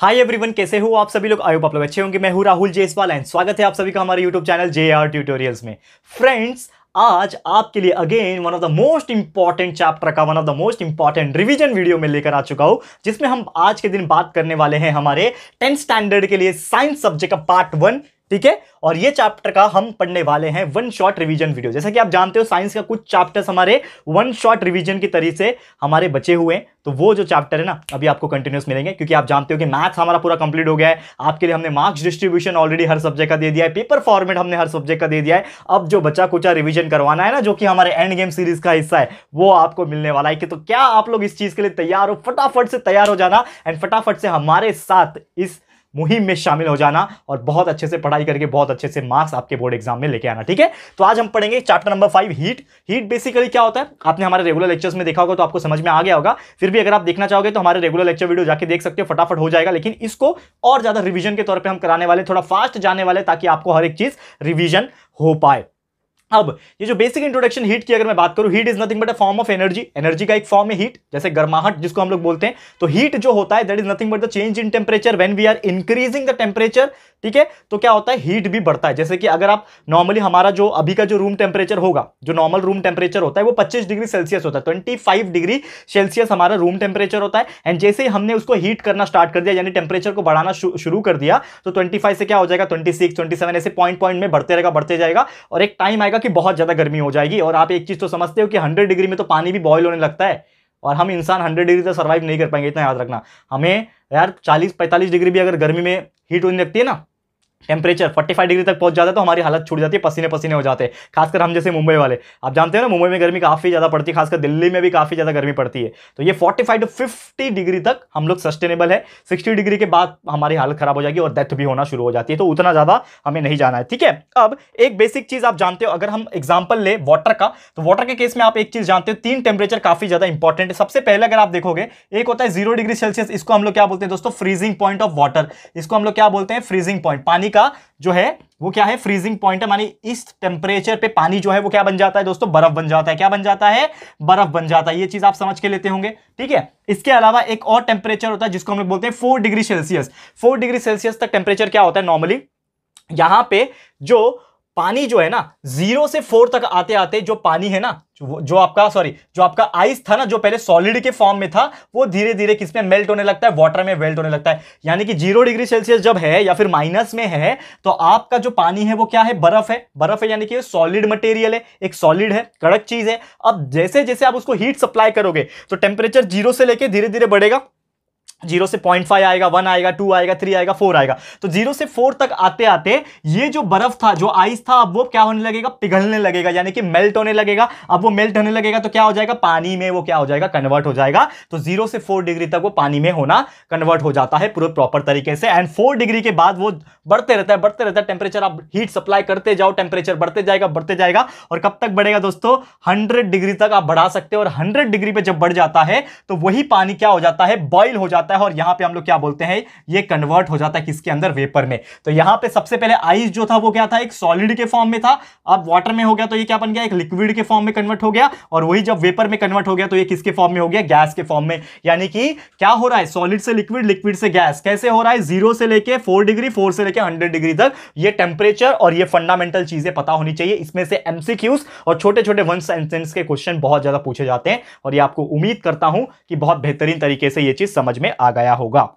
hi everyone कैसे हो आप सभी लोग आयो आप लोग अच्छे होंगे मैं हूँ राहुल जेसवाल एंड स्वागत है आप सभी का हमारे YouTube channel J R tutorials में फ्रेंड्स आज आपके लिए again one of the most important chapter का one of the most important revision video में लेकर आ चुका हूं जिसमें हम आज के दिन बात करने वाले हैं हमारे टेंथ स्टैंडर्ड के लिए साइंस सब्जेक्ट का पार्ट वन ठीक है और ये चैप्टर का हम पढ़ने वाले हैं वन शॉट रिवीजन वीडियो जैसा कि आप जानते हो साइंस का कुछ चैप्टर्स हमारे वन शॉट रिवीजन की तरीके से हमारे बचे हुए हैं तो वो जो चैप्टर है ना अभी आपको कंटिन्यूस मिलेंगे क्योंकि आप जानते हो कि मैथ्स हमारा पूरा कंप्लीट हो गया है आपके लिए हमने मार्क्स डिस्ट्रीब्यूशन ऑलरेडी हर सब्जेक्ट का दे दिया है पेपर फॉर्मेट हमने हर सब्जेक्ट का दे दिया है अब जो बचा कुचा रिविजन करवाना है ना जो कि हमारे एंड गेम सीरीज का हिस्सा है वो आपको मिलने वाला है कि तो क्या आप लोग इस चीज के लिए तैयार हो फटाफट से तैयार हो जाना एंड फटाफट से हमारे साथ इस मुहिम में शामिल हो जाना और बहुत अच्छे से पढ़ाई करके बहुत अच्छे से मार्क्स आपके बोर्ड एग्जाम में लेके आना ठीक है तो आज हम पढ़ेंगे chapter number five heat heat basically क्या होता है आपने हमारे रेगुलर लेक्चर्स में देखा होगा तो आपको समझ में आ गया होगा फिर भी अगर आप देखना चाहोगे तो हमारे रेगुलर लेक्चर वीडियो जाके देख सकते हो फटाफट हो जाएगा लेकिन इसको और ज़्यादा रिविजन के तौर पर हम कराने वाले थोड़ा फास्ट जाने वाले ताकि आपको हर एक चीज़ रिविजन हो पाए अब ये जो बेसिक इंट्रोडक्शन हीट की अगर मैं बात करूं heat is nothing but a form of energy energy का एक फॉर्म है हीट जैसे गर्माहट जिसको हम लोग बोलते हैं तो हीट जो होता है that is nothing but the change in temperature when we are increasing the temperature ठीक है तो क्या होता है हीट भी बढ़ता है जैसे कि अगर आप नॉर्मली हमारा जो अभी का जो रूम टेम्परेचर होगा जो नॉर्मल रूम टेम्परेचर होता है वो पच्चीस डिग्री सेल्सियस होता है ट्वेंटी फाइव डिग्री सेल्सियस हमारा रूम टेम्परेचर होता है एंड जैसे ही हमने उसको हीट करना स्टार्ट कर दिया यानी टेम्परेचर को बढ़ाना शुरू कर दिया तो ट्वेंटी फाइव से क्या हो जाएगा ट्वेंटी सिक्स ट्वेंटी सेवन ऐसे पॉइंट पॉइंट में बढ़ते रहेगा बढ़ते जाएगा और एक टाइम आएगा कि बहुत ज़्यादा गर्मी हो जाएगी और आप एक चीज़ तो समझते हो कि हंड्रेड डिग्री में तो पानी भी बॉयल होने लगता है और हम इंसान हंड्रेड डिग्री तक तो सर्वाइव नहीं कर पाएंगे इतना याद रखना हमें यार चालीस पैंतालीस डिग्री भी अगर गर्मी में हीट होने लगती है ना टेम्परेचर 45 डिग्री तक पहुंच जाता है तो हमारी हालत छूट जाती है पसीने पसीने हो जाते हैं खासकर हम जैसे मुंबई वाले आप जानते हो ना मुंबई में गर्मी काफ़ी ज़्यादा पड़ती है खासकर दिल्ली में भी काफ़ी ज़्यादा गर्मी पड़ती है तो ये 45 टू 50 डिग्री तक हम लोग सस्टेनेबल है 60 डिग्री के बाद हमारी हालत खराब हो जाएगी और डेथ भी होना शुरू हो जाती है तो उतना ज़्यादा हमें नहीं जाना है ठीक है अब एक बेसिक चीज़ आप जानते हो अगर हम एग्जाम्पल लें वाटर का तो वाटर के केस में आप एक चीज़ जानते हो तीन टेम्परेचर काफ़ी ज़्यादा इंपॉर्टेंट है सबसे पहले अगर आप देखोगे एक होता है जीरो डिग्री सेल्सियस इसको हम लोग क्या बोलते हैं दोस्तों फ्रीजिंग पॉइंट ऑफ वाटर इसको हम लोग क्या बोलते हैं फ्रीजिंग पॉइंट पानी पानी का जो है वो क्या है फ्रीजिंग पॉइंट है मानी इस टेम्परेचर पे पानी जो है वो क्या बन जाता है दोस्तों बर्फ बन जाता है क्या बन जाता है बर्फ बन जाता है ये चीज आप समझ के लेते होंगे ठीक है इसके अलावा एक और टेम्परेचर होता है जिसको हम लोग बोलते हैं four degree Celsius four degree Celsius तक टेम्परेचर क्या होता है नॉर्मली यहां पे जो पानी जो है ना जीरो से फोर तक आते आते जो पानी है ना जो आपका सॉरी जो आपका आइस था ना जो पहले सॉलिड के फॉर्म में था वो धीरे धीरे किसमें मेल्ट होने लगता है वाटर में मेल्ट होने लगता है यानी कि जीरो डिग्री सेल्सियस जब है या फिर माइनस में है तो आपका जो पानी है वो क्या है बर्फ है बर्फ है यानी कि सॉलिड मटेरियल है एक सॉलिड है कड़क चीज है अब जैसे जैसे आप उसको हीट सप्लाई करोगे तो टेम्परेचर जीरो से लेकर धीरे धीरे बढ़ेगा जीरो से पॉइंट फाइव आएगा वन आएगा टू आएगा थ्री आएगा फोर आएगा तो जीरो से फोर तक आते आते ये जो बर्फ था जो आइस था अब वो क्या होने लगेगा पिघलने लगेगा यानी कि मेल्ट होने लगेगा अब वो मेल्ट होने लगेगा तो क्या हो जाएगा पानी में वो क्या हो जाएगा कन्वर्ट हो जाएगा तो जीरो से फोर डिग्री तक वो पानी में होना कन्वर्ट हो जाता है पूरे प्रॉपर तरीके से एंड फोर डिग्री के बाद वो बढ़ते रहता है बढ़ते रहता है टेम्परेचर आप हीट सप्लाई करते जाओ टेम्परेचर बढ़ते जाएगा बढ़ते जाएगा और कब तक बढ़ेगा दोस्तों हंड्रेड डिग्री तक आप बढ़ा सकते हो और हंड्रेड डिग्री पर जब बढ़ जाता है तो वही पानी क्या हो जाता है बॉयल हो जाता जाता है और यहां पे हम लोग क्या बोलते हैं ये कन्वर्ट हो जाता है किसके अंदर वेपर में तो यहां पे सबसे पहले आइस जो था वो क्या था एक सॉलिड के फॉर्म में था अब वाटर में हो गया तो ये क्या बन गया एक लिक्विड के फॉर्म में कन्वर्ट हो गया और वही जब वेपर में कन्वर्ट हो गया तो ये किसके फॉर्म में हो गया गैस के फॉर्म में यानी कि क्या हो रहा है सॉलिड से लिक्विड लिक्विड से गैस कैसे हो रहा है जीरो से लेकर फोर डिग्री फोर से लेकर हंड्रेड डिग्री तक ये टेम्परेचर और ये फंडामेंटल चीजें पता होनी चाहिए इसमें से एमसीक्यूज और छोटे छोटे वन सेंटेंस के क्वेश्चन बहुत ज्यादा पूछे जाते हैं और ये आपको उम्मीद करता हूं कि बहुत बेहतरीन तरीके से ये चीज समझ में आ गया होगा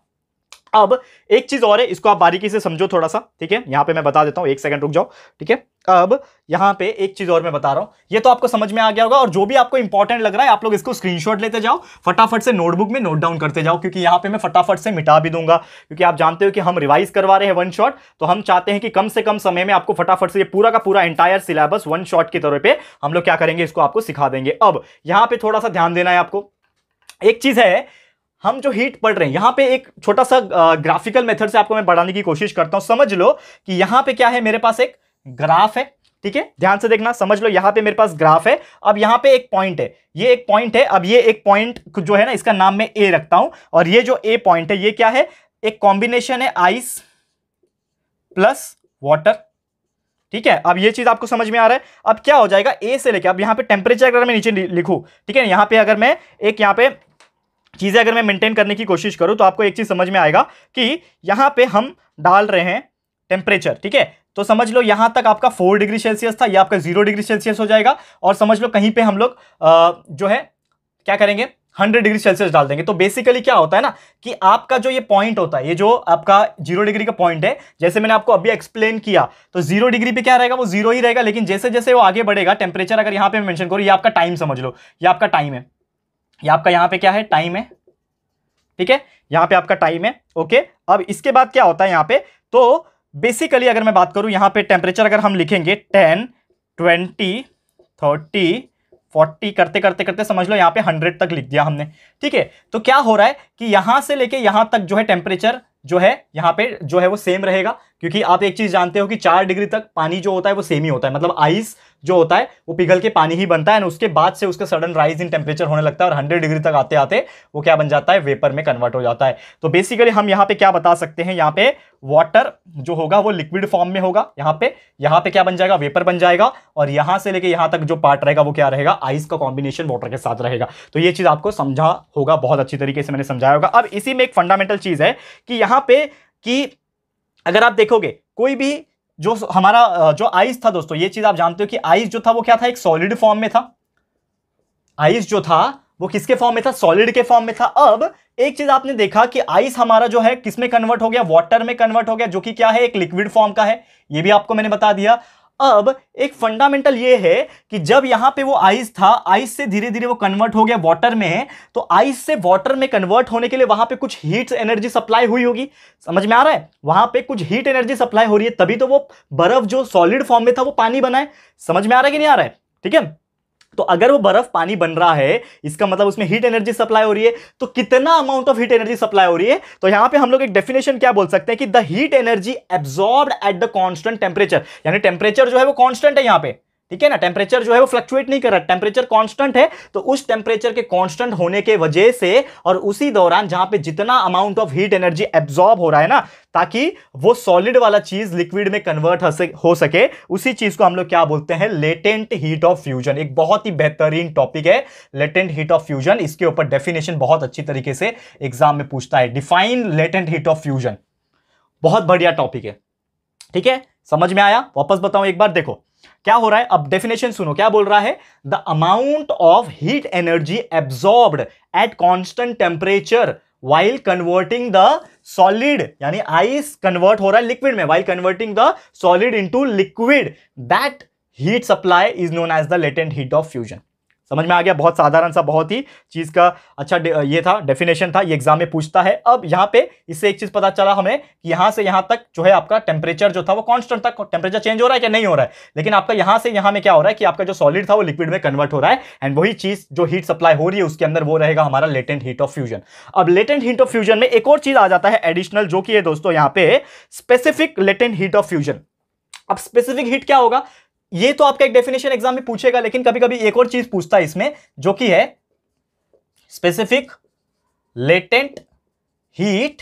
अब एक चीज और है इसको आप बारीकी से समझो थोड़ा सा ठीक है यहां पे मैं बता देता हूं एक सेकंड रुक जाओ ठीक है अब यहां पे एक चीज और मैं बता रहा हूं ये तो आपको समझ में आ गया होगा और जो भी आपको इंपॉर्टेंट लग रहा है आप लोग इसको स्क्रीनशॉट लेते जाओ फटाफट से नोटबुक में नोट डाउन करते जाओ क्योंकि यहां पर मैं फटाफट से मिटा भी दूंगा क्योंकि आप जानते हो कि हम रिवाइज करवा रहे हैं वन शॉट तो हम चाहते हैं कि कम से कम समय में आपको फटाफट से ये पूरा का पूरा एंटायर सिलेबस वन शॉट के तौर पर हम लोग क्या करेंगे इसको आपको सिखा देंगे अब यहां पर थोड़ा सा ध्यान देना है आपको एक चीज है हम जो हीट पढ़ रहे हैं यहाँ पे एक छोटा सा ग्राफिकल मेथड से आपको मैं बढ़ाने की कोशिश करता हूँ समझ लो कि यहाँ पे क्या है मेरे पास एक ग्राफ है ठीक है ध्यान से देखना समझ लो यहाँ पे मेरे पास ग्राफ है अब यहाँ पे एक पॉइंट है ये एक पॉइंट है अब ये एक पॉइंट जो है ना इसका नाम मैं ए रखता हूं और ये जो ए पॉइंट है ये क्या है एक कॉम्बिनेशन है आइस प्लस वाटर ठीक है अब ये चीज आपको समझ में आ रहा है अब क्या हो जाएगा ए से लेके अब यहाँ पे टेम्परेचर अगर मैं नीचे लिखू ठीक है यहाँ पे अगर मैं एक यहाँ पे चीज़ें अगर मैं मेंटेन करने की कोशिश करूँ तो आपको एक चीज़ समझ में आएगा कि यहाँ पर हम डाल रहे हैं टेम्परेचर ठीक है तो समझ लो यहाँ तक आपका फोर डिग्री सेल्सियस था या आपका जीरो डिग्री सेल्सियस हो जाएगा और समझ लो कहीं पर हम लोग जो है क्या करेंगे हंड्रेड डिग्री सेल्सियस डाल देंगे तो बेसिकली क्या होता है ना कि आपका जो ये पॉइंट होता है ये जो आपका जीरो डिग्री का पॉइंट है जैसे मैंने आपको अभी एक्सप्लेन किया तो जीरो डिग्री पे क्या रहेगा वो जीरो ही रहेगा लेकिन जैसे जैसे वो आगे बढ़ेगा टेम्परेचर अगर यहाँ पे मेंशन करो ये आपका टाइम समझ लो ये आपका टाइम है ये आपका यहाँ पे क्या है टाइम है ठीक है यहाँ पे आपका टाइम है ओके अब इसके बाद क्या होता है यहाँ पे तो बेसिकली अगर मैं बात करूँ यहाँ पे टेम्परेचर अगर हम लिखेंगे टेन ट्वेंटी थर्टी फोर्टी करते करते करते समझ लो यहाँ पे हंड्रेड तक लिख दिया हमने ठीक है तो क्या हो रहा है कि यहाँ से लेके यहाँ तक जो है टेम्परेचर जो है यहाँ पे जो है वो सेम रहेगा क्योंकि आप एक चीज़ जानते हो कि चार डिग्री तक पानी जो होता है वो सेम ही होता है मतलब आइस जो होता है वो पिघल के पानी ही बनता है एंड उसके बाद से उसका सडन राइज इन टेम्परेचर होने लगता है और हंड्रेड डिग्री तक आते आते वो क्या बन जाता है वेपर में कन्वर्ट हो जाता है तो बेसिकली हम यहाँ पे क्या बता सकते हैं यहाँ पे वाटर जो होगा वो लिक्विड फॉर्म में होगा यहाँ पे यहाँ पे क्या बन जाएगा वेपर बन जाएगा और यहाँ से लेके यहाँ तक जो पार्ट रहेगा वो क्या रहेगा आइस का कॉम्बिनेशन वाटर के साथ रहेगा तो ये चीज़ आपको समझा होगा बहुत अच्छी तरीके से मैंने समझाया होगा अब इसी में एक फंडामेंटल चीज़ है कि यहाँ पे कि अगर आप देखोगे कोई भी जो हमारा जो आइस था दोस्तों ये चीज आप जानते हो कि आइस जो था वो क्या था एक सॉलिड फॉर्म में था आइस जो था वो किसके फॉर्म में था सॉलिड के फॉर्म में था अब एक चीज आपने देखा कि आइस हमारा जो है किस में कन्वर्ट हो गया वाटर में कन्वर्ट हो गया जो कि क्या है एक लिक्विड फॉर्म का है ये भी आपको मैंने बता दिया अब एक फंडामेंटल ये है कि जब यहाँ पे वो आइस था आइस से धीरे धीरे वो कन्वर्ट हो गया वाटर में तो आइस से वाटर में कन्वर्ट होने के लिए वहाँ पे कुछ हीट एनर्जी सप्लाई हुई होगी समझ में आ रहा है वहाँ पे कुछ हीट एनर्जी सप्लाई हो रही है तभी तो वो बर्फ जो सॉलिड फॉर्म में था वो पानी बनाए समझ में आ रहा है कि नहीं आ रहा है ठीक है तो अगर वो बर्फ पानी बन रहा है इसका मतलब उसमें हीट एनर्जी सप्लाई हो रही है तो कितना amount of heat energy supply हो रही है तो यहां पे हम लोग एक डेफिनेशन क्या बोल सकते हैं कि the heat energy absorb at the constant temperature यानी टेम्परेचर जो है वो कॉन्स्टेंट है यहां पे ठीक है ना टेम्परेचर जो है वो फ्लक्चुएट नहीं कर रहा टेम्परेचर कांस्टेंट है तो उस टेम्परेचर के कांस्टेंट होने के वजह से और उसी दौरान जहां पे जितना amount of heat energy absorb हो रहा है ना ताकि वो सॉलिड वाला चीज लिक्विड में कन्वर्ट हो सके उसी चीज को हम लोग क्या बोलते हैं लेटेंट हीट ऑफ फ्यूजन एक बहुत ही बेहतरीन टॉपिक है लेटेंट हीट ऑफ फ्यूजन इसके ऊपर डेफिनेशन बहुत अच्छी तरीके से एग्जाम में पूछता है define latent heat of fusion बहुत बढ़िया टॉपिक है ठीक है समझ में आया वापस बताऊं एक बार देखो क्या हो रहा है अब डेफिनेशन सुनो क्या बोल रहा है the amount of heat energy absorbed at constant temperature while converting the solid यानी आइस कन्वर्ट हो रहा है लिक्विड में while converting the solid into liquid that heat supply is known as the latent heat of fusion समझ में आ गया बहुत साधारण सा बहुत ही चीज़ का अच्छा ये था डेफिनेशन था ये एग्जाम में पूछता है अब यहाँ पे इससे एक चीज़ पता चला हमें कि यहां से यहां तक जो है आपका टेम्परेचर जो था वो कॉन्स्टेंट था टेम्परेचर चेंज हो रहा है क्या नहीं हो रहा है लेकिन आपका यहां से यहां में क्या हो रहा है कि आपका जो सॉलिड था वो लिक्विड में कन्वर्ट हो रहा है एंड वही चीज़ जो हीट सप्लाई हो रही है उसके अंदर वो रहेगा हमारा लेटेंट हीट ऑफ फ्यूजन अब लेटेंट हीट ऑफ फ्यूजन में एक और चीज़ आ जाता है एडिशनल जो कि है दोस्तों यहाँ पे specific latent heat of fusion अब स्पेसिफिक हीट क्या होगा ये तो आपका एक डेफिनेशन एग्जाम में पूछेगा लेकिन कभी कभी एक और चीज पूछता है इसमें जो कि है specific latent heat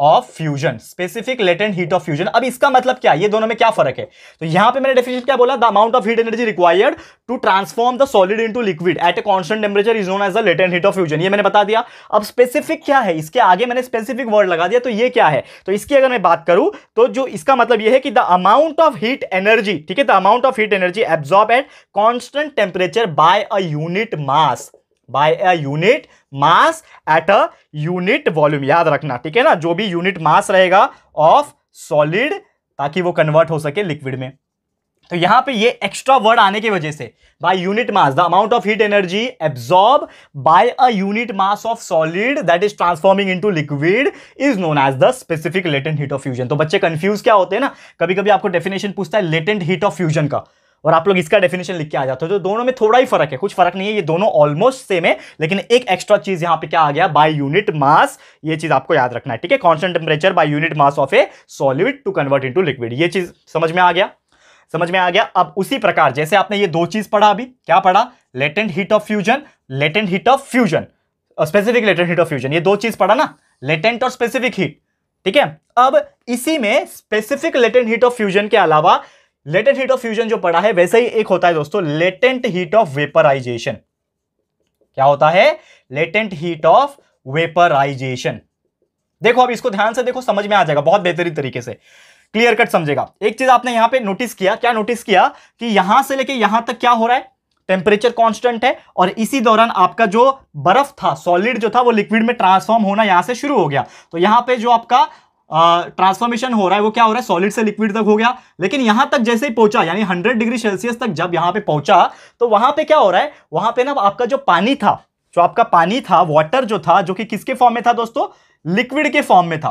of fusion specific latent heat of fusion अब इसका मतलब क्या ये दोनों में क्या फर्क है तो यहां पे मैंने डेफिनेशन क्या बोला the amount of heat energy required to transform the solid into liquid at a constant temperature is known as the latent heat of fusion ये मैंने बता दिया अब स्पेसिफिक क्या है इसके आगे मैंने स्पेसिफिक वर्ड लगा दिया तो ये क्या है तो इसकी अगर मैं बात करूं तो जो इसका मतलब यह है कि the amount of heat energy ठीक है the amount of heat energy absorb at constant temperature by a unit mass by a unit mass at a unit volume याद रखना ठीक है ना जो भी यूनिट मास रहेगा ऑफ सॉलिड ताकि वो कन्वर्ट हो सके लिक्विड में तो यहां पे ये एक्स्ट्रा वर्ड आने की वजह से by unit mass the amount of heat energy absorb by a unit mass of solid that is transforming into liquid is known as the specific latent heat of fusion तो बच्चे confuse क्या होते हैं ना कभी कभी आपको डेफिनेशन पूछता है लेटेंट हीट ऑफ फ्यूजन का और आप लोग इसका डेफिनेशन लिख के आ जाते हो तो दोनों में थोड़ा ही फर्क है कुछ फर्क नहीं है ये दोनों ऑलमोस्ट सेम है लेकिन एक एक्स्ट्रा चीज यहां पे क्या आ गया बाय यूनिट मास ये चीज आपको याद रखना है ठीक है constant temperature by unit mass of a solid to convert in liquid ये चीज समझ में आ गया समझ में आ गया अब उसी प्रकार जैसे आपने ये दो चीज पढ़ा अभी क्या पढ़ा latent heat of fusion latent heat of fusion specific latent heat of fusion ये दो चीज पढ़ा ना लेटेंट और स्पेसिफिक हीट ठीक है अब इसी में specific latent heat of fusion के अलावा लेटेंट हीट ऑफ फ्यूजन जो पड़ा है वैसे ही एक होता है दोस्तों लेटेंट हीट ऑफ वेपराइजेशन क्या होता है लेटेंट हीट ऑफ वेपराइजेशन देखो अब इसको ध्यान से देखो समझ में आ जाएगा बहुत बेहतरीन तरीके से क्लियर कट समझेगा एक चीज आपने यहां पे नोटिस किया क्या नोटिस किया कि यहां से लेके यहां तक क्या हो रहा है टेम्परेचर कांस्टेंट है और इसी दौरान आपका जो बर्फ था सॉलिड जो था वो लिक्विड में ट्रांसफॉर्म होना यहां से शुरू हो गया तो यहां पे जो आपका ट्रांसफॉर्मेशन हो रहा है वो क्या हो रहा है सॉलिड से लिक्विड तक हो गया लेकिन यहां तक जैसे ही पहुंचा यानी 100 डिग्री सेल्सियस तक जब यहां पे पहुंचा तो वहां पे क्या हो रहा है वहां पे ना आपका जो पानी था जो आपका पानी था वाटर जो था जो कि किसके फॉर्म में था दोस्तों लिक्विड के फॉर्म में था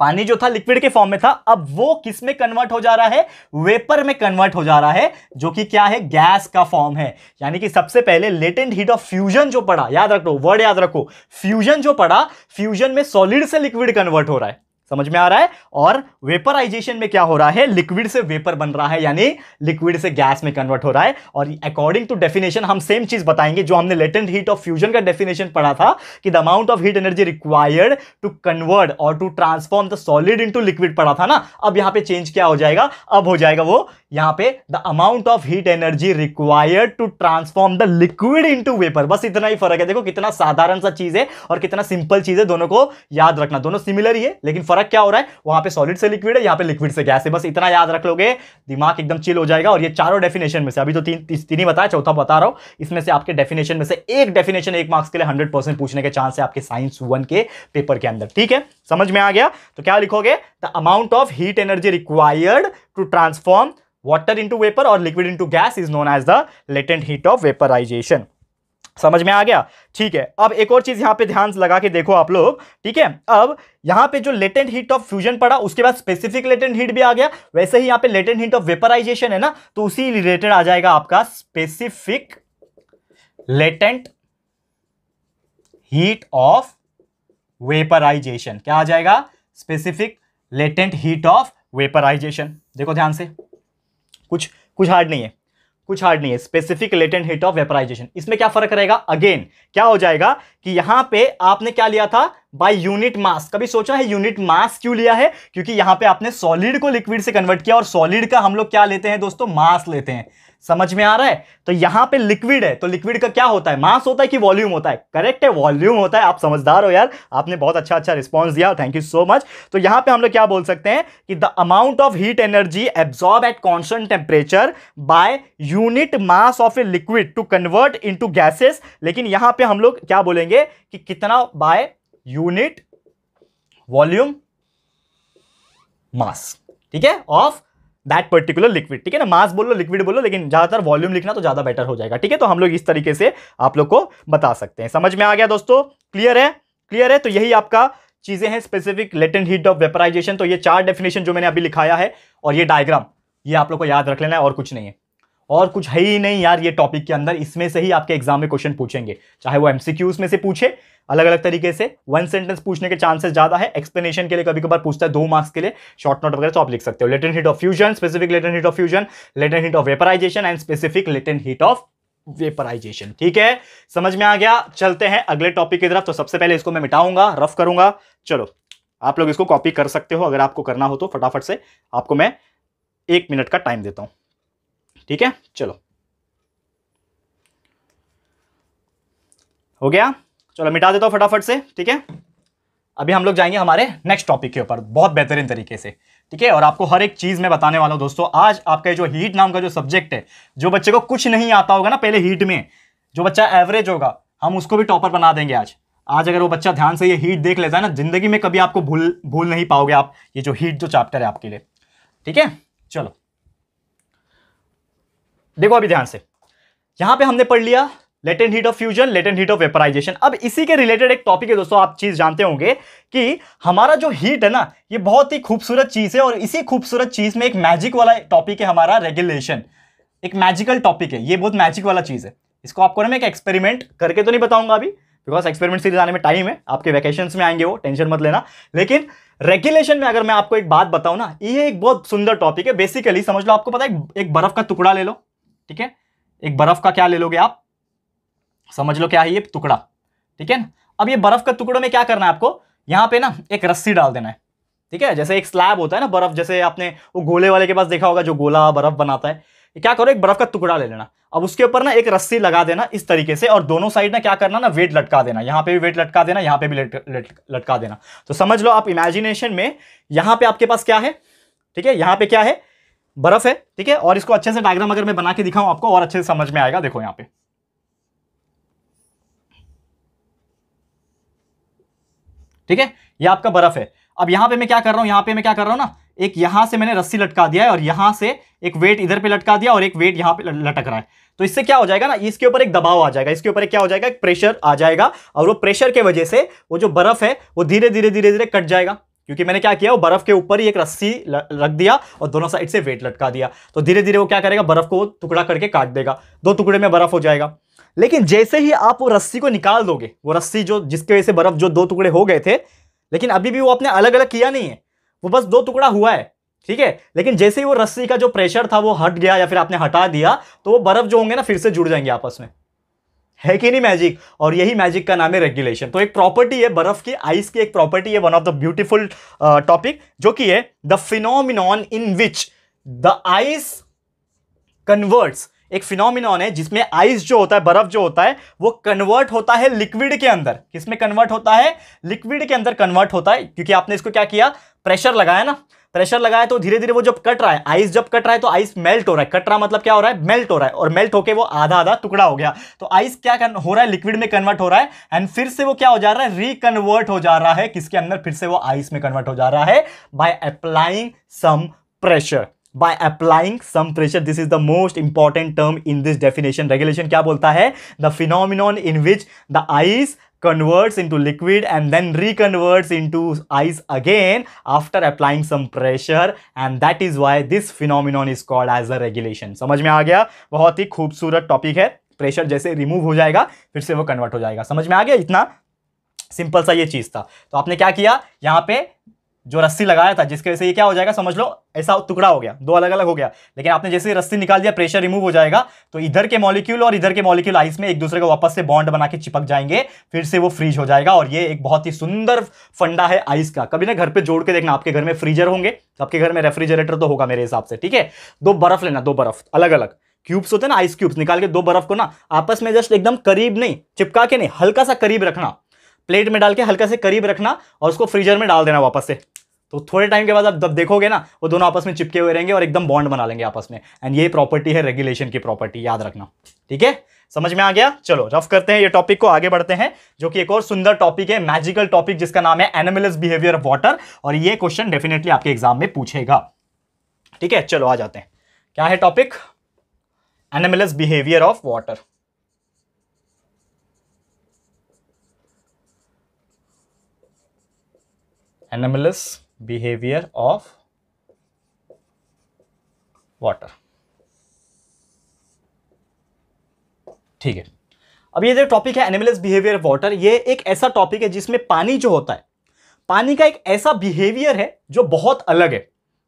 पानी जो था लिक्विड के फॉर्म में था अब वो किस में कन्वर्ट हो जा रहा है वेपर में कन्वर्ट हो जा रहा है जो कि क्या है गैस का फॉर्म है यानी कि सबसे पहले लेटेंट हीट ऑफ फ्यूजन जो पड़ा याद रखो वर्ड याद रखो फ्यूजन जो पड़ा फ्यूजन में सॉलिड से लिक्विड कन्वर्ट हो रहा है समझ में आ रहा है और वेपराइजेशन में क्या हो रहा है लिक्विड से वेपर बन रहा है यानी लिक्विड से गैस में कन्वर्ट हो रहा है और अकॉर्डिंग टू डेफिनेशन हम सेम चीज बताएंगे जो हमने लेटेंट हीट ऑफ फ्यूजन का डेफिनेशन पढ़ा था कि the amount of heat energy required to convert और to transform the solid into liquid पढ़ा था ना अब यहां पर चेंज क्या हो जाएगा अब हो जाएगा वो यहां पे the amount of heat energy required to transform the liquid into vapour बस इतना ही फर्क है देखो कितना साधारण सा चीज है और कितना सिंपल चीज है दोनों को याद रखना दोनों सिमिलर ही है लेकिन फर्क फर्क क्या हो रहा है वहां पे सॉलिड से लिक्विड है यहाँ पे लिक्विड से गैस है बस इतना याद रख लोगे दिमाग एकदम चिल हो जाएगा और ये चारों डेफिनेशन में से अभी तो तीन तीन ही बताया चौथा बता रहा हूं इसमें से आपके डेफिनेशन में से एक डेफिनेशन एक मार्क्स के लिए हंड्रेड पूछने के चांस है आपके साइंस वन के पेपर के अंदर ठीक है समझ में आ गया तो क्या लिखोगे the amount of heat energy required to transform water into vapour और liquid into gas is known as the latent heat of vaporisation समझ में आ गया ठीक है अब एक और चीज यहां पे ध्यान लगा के देखो आप लोग ठीक है अब यहां पे जो लेटेंट हीट ऑफ फ्यूजन पड़ा उसके बाद स्पेसिफिक लेटेंट हीट भी आ गया वैसे ही यहां पे लेटेंट हीट ऑफ वेपराइजेशन है ना तो उसी रिलेटेड आ जाएगा आपका specific latent heat of vaporisation क्या आ जाएगा specific latent heat of vaporisation देखो ध्यान से कुछ कुछ हार्ड नहीं है कुछ हार्ड नहीं है specific latent heat of vaporisation इसमें क्या फर्क रहेगा अगेन क्या हो जाएगा कि यहां पे आपने क्या लिया था बाय यूनिट मास कभी सोचा है यूनिट मास क्यों लिया है क्योंकि यहां पे आपने सॉलिड को लिक्विड से कन्वर्ट किया और सॉलिड का हम लोग क्या लेते हैं दोस्तों मास लेते हैं समझ में आ रहा है तो यहां पे लिक्विड है तो लिक्विड का क्या होता है मास होता है कि वॉल्यूम होता है करेक्ट है वॉल्यूम होता है आप समझदार हो यार आपने बहुत अच्छा अच्छा रिस्पॉन्स दिया थैंक यू सो मच तो यहां पे हम लोग क्या बोल सकते हैं कि the amount of heat energy absorb at constant temperature by unit mass of a liquid to convert into gases लेकिन यहां पर हम लोग क्या बोलेंगे कि कितना बाय यूनिट वॉल्यूम मास ठीक है ऑफ दैट पर्टिकुलर लिक्विड ठीक है ना मास बोलो लिक्विड बोलो लेकिन ज़्यादातर वॉल्यूम लिखना तो ज़्यादा बेटर हो जाएगा ठीक है तो हम लोग इस तरीके से आप लोग को बता सकते हैं समझ में आ गया दोस्तों क्लियर है क्लियर है तो यही आपका चीज़ें हैं specific latent heat of vaporisation तो ये चार डेफिनेशन जो मैंने अभी लिखाया है और ये डायग्राम ये आप लोग को याद रख लेना है और कुछ नहीं है और कुछ है ही नहीं यार ये टॉपिक के अंदर इसमें से ही आपके एग्जाम में क्वेश्चन पूछेंगे चाहे वो एमसीक्यूज में से पूछे अलग अलग तरीके से वन सेंटेंस पूछने के चांसेस ज्यादा है एक्सप्लेनेशन के लिए कभी कभार पूछता है दो मार्क्स के लिए शॉर्ट नोट वगैरह तो आप लिख सकते हो latent heat of fusion specific latent heat of fusion latent heat of vaporisation and specific latent heat of vaporisation ठीक है समझ में आ गया चलते हैं अगले टॉपिक की तरफ तो सबसे पहले इसको मैं मिटाऊंगा रफ करूंगा चलो आप लोग इसको कॉपी कर सकते हो अगर आपको करना हो तो फटाफट से आपको मैं एक मिनट का टाइम देता हूं ठीक है चलो हो गया चलो मिटा देता हूँ फटाफट से ठीक है अभी हम लोग जाएंगे हमारे नेक्स्ट टॉपिक के ऊपर बहुत बेहतरीन तरीके से ठीक है और आपको हर एक चीज़ मैं बताने वाला हूं दोस्तों आज आपका जो हीट नाम का जो सब्जेक्ट है जो बच्चे को कुछ नहीं आता होगा ना पहले हीट में जो बच्चा एवरेज होगा हम उसको भी टॉपर बना देंगे आज आज अगर वो बच्चा ध्यान से ये हीट देख लेता है ना जिंदगी में कभी आपको भूल भूल नहीं पाओगे आप ये जो हीट जो चैप्टर है आपके लिए ठीक है चलो देखो अभी ध्यान से यहाँ पे हमने पढ़ लिया latent heat of fusion latent heat of vaporisation अब इसी के रिलेटेड एक टॉपिक है दोस्तों आप चीज़ जानते होंगे कि हमारा जो हीट है ना ये बहुत ही खूबसूरत चीज़ है और इसी खूबसूरत चीज़ में एक मैजिक वाला टॉपिक है हमारा रेगुलेशन एक मैजिकल टॉपिक है ये बहुत मैजिक वाला चीज़ है इसको आपको ना मैं एक एक्सपेरिमेंट करके तो नहीं बताऊंगा अभी बिकॉज एक्सपेरिमेंट सीरीज आने में टाइम है आपके वैकेशन में आएंगे वो टेंशन मत लेना लेकिन रेगुलेशन में अगर मैं आपको एक बात बताऊं ना ये एक बहुत सुंदर टॉपिक है बेसिकली समझ लो आपको पता है एक बर्फ का टुकड़ा ले लो ठीक है एक बर्फ का क्या ले लोगे आप समझ लो क्या है ये टुकड़ा ठीक है ना अब ये बर्फ का टुकड़े में क्या करना है आपको यहाँ पे ना एक रस्सी डाल देना है ठीक है जैसे एक स्लैब होता है ना बर्फ जैसे आपने वो गोले वाले के पास देखा होगा जो गोला बर्फ बनाता है क्या करो एक बर्फ का टुकड़ा ले लेना अब उसके ऊपर ना एक रस्सी लगा देना इस तरीके से और दोनों साइड ना क्या करना ना वेट लटका देना यहाँ पे भी वेट लटका देना यहाँ पे भी लट, लट, लटका देना तो समझ लो आप इमेजिनेशन में यहाँ पे आपके पास क्या है ठीक है यहाँ पे क्या है बर्फ है ठीक है और इसको अच्छे से डायग्राम अगर मैं बना के दिखाऊं आपको और अच्छे से समझ में आएगा देखो यहां पे ठीक है ये आपका बर्फ है अब यहां पे मैं क्या कर रहा हूं यहां पे मैं क्या कर रहा हूं ना एक यहाँ से मैंने रस्सी लटका दिया है और यहाँ से एक वेट इधर पे लटका दिया और एक वेट यहाँ पे लटक रहा है तो इससे क्या हो जाएगा ना इसके ऊपर एक दबाव आ जाएगा इसके ऊपर क्या हो जाएगा एक प्रेशर आ जाएगा और वो प्रेशर के वजह से वो जो बर्फ है वो धीरे धीरे धीरे धीरे कट जाएगा क्योंकि मैंने क्या किया वो बर्फ के ऊपर ही एक रस्सी रख दिया और दोनों साइड से वेट लटका दिया तो धीरे धीरे वो क्या करेगा बर्फ को टुकड़ा करके काट देगा दो टुकड़े में बर्फ हो जाएगा लेकिन जैसे ही आप वो रस्सी को निकाल दोगे वो रस्सी जो जिसके वजह से बर्फ जो दो टुकड़े हो गए थे लेकिन अभी भी वो आपने अलग अलग किया नहीं है वो बस दो टुकड़ा हुआ है ठीक है लेकिन जैसे ही वो रस्सी का जो प्रेशर था वो हट गया या फिर आपने हटा दिया तो वो बर्फ जो होंगे ना फिर से जुड़ जाएंगे आपस में है कि नहीं मैजिक और यही मैजिक का नाम है रेगुलेशन तो एक प्रॉपर्टी है बर्फ की आइस की एक प्रॉपर्टी है one of the beautiful topic जो कि है the phenomenon in which the ice converts एक फिनोमिनॉन है जिसमें आइस जो होता है बर्फ जो होता है वो कन्वर्ट होता है लिक्विड के अंदर किसमें कन्वर्ट होता है लिक्विड के अंदर कन्वर्ट होता है क्योंकि आपने इसको क्या किया प्रेशर लगाया ना प्रेशर लगाया तो धीरे धीरे वो जब कट रहा है आइस जब कट रहा है तो आइस मेल्ट हो रहा है कट रहा मतलब क्या हो रहा है मेल्ट हो रहा है और मेल्ट होकर वो आधा आधा टुकड़ा हो गया तो आइस क्या हो रहा है लिक्विड में कन्वर्ट हो रहा है एंड फिर से वो क्या हो जा रहा है रिकन्वर्ट हो जा रहा है किसके अंदर फिर से वो आइस में कन्वर्ट हो जा रहा है by applying some pressure by applying some pressure this is the most important term in this definition regulation kya bolta hai the phenomenon in which the ice converts into liquid and then reconverts into ice again after applying some pressure and that is why this phenomenon is called as a regulation समझ में आ गया बहुत ही खूबसूरत topic है pressure जैसे remove हो जाएगा फिर से वो कन्वर्ट हो जाएगा समझ में आ गया इतना सिंपल सा ये चीज था तो आपने क्या किया यहाँ पे जो रस्सी लगाया था जिसकी वजह से ये क्या हो जाएगा समझ लो ऐसा टुकड़ा हो गया दो अलग अलग हो गया लेकिन आपने जैसे रस्सी निकाल दिया प्रेशर रिमूव हो जाएगा तो इधर के मॉलिक्यूल और इधर के मॉलिक्यूल आइस में एक दूसरे को वापस से बॉन्ड बना के चिपक जाएंगे फिर से वो फ्रीज हो जाएगा और ये एक बहुत ही सुंदर फंडा है आइस का कभी ना घर पर जोड़ के देखना आपके घर में फ्रीजर होंगे आपके घर में रेफ्रिजरेटर तो होगा मेरे हिसाब से ठीक है दो बर्फ लेना दो बर्फ अलग अलग क्यूब्स होते हैं ना आइस क्यूब्स निकाल के दो बर्फ को ना आपस में जस्ट एकदम करीब नहीं चिपका के नहीं हल्का सा करीब रखना प्लेट में डाल के हल्का से करीब रखना और उसको फ्रीजर में डाल देना वापस से तो थोड़े टाइम के बाद आप जब देखोगे ना वो दोनों आपस में चिपके हुए रहेंगे और एकदम बॉन्ड बना लेंगे आपस में एंड ये प्रॉपर्टी है रेगुलेशन की प्रॉपर्टी याद रखना ठीक है समझ में आ गया चलो रफ करते हैं ये टॉपिक को आगे बढ़ते हैं जो कि एक और सुंदर टॉपिक है मैजिकल टॉपिक जिसका नाम है एनिमलस बिहेवियर ऑफ वाटर और ये क्वेश्चन डेफिनेटली आपके एग्जाम में पूछेगा ठीक है चलो आ जाते हैं क्या है topic anomalous behaviour of water anomalous behavior of water ठीक है अब ये जो टॉपिक है एनिमल्स बिहेवियर वाटर ये एक ऐसा टॉपिक है जिसमें पानी जो होता है पानी का एक ऐसा बिहेवियर है जो बहुत अलग है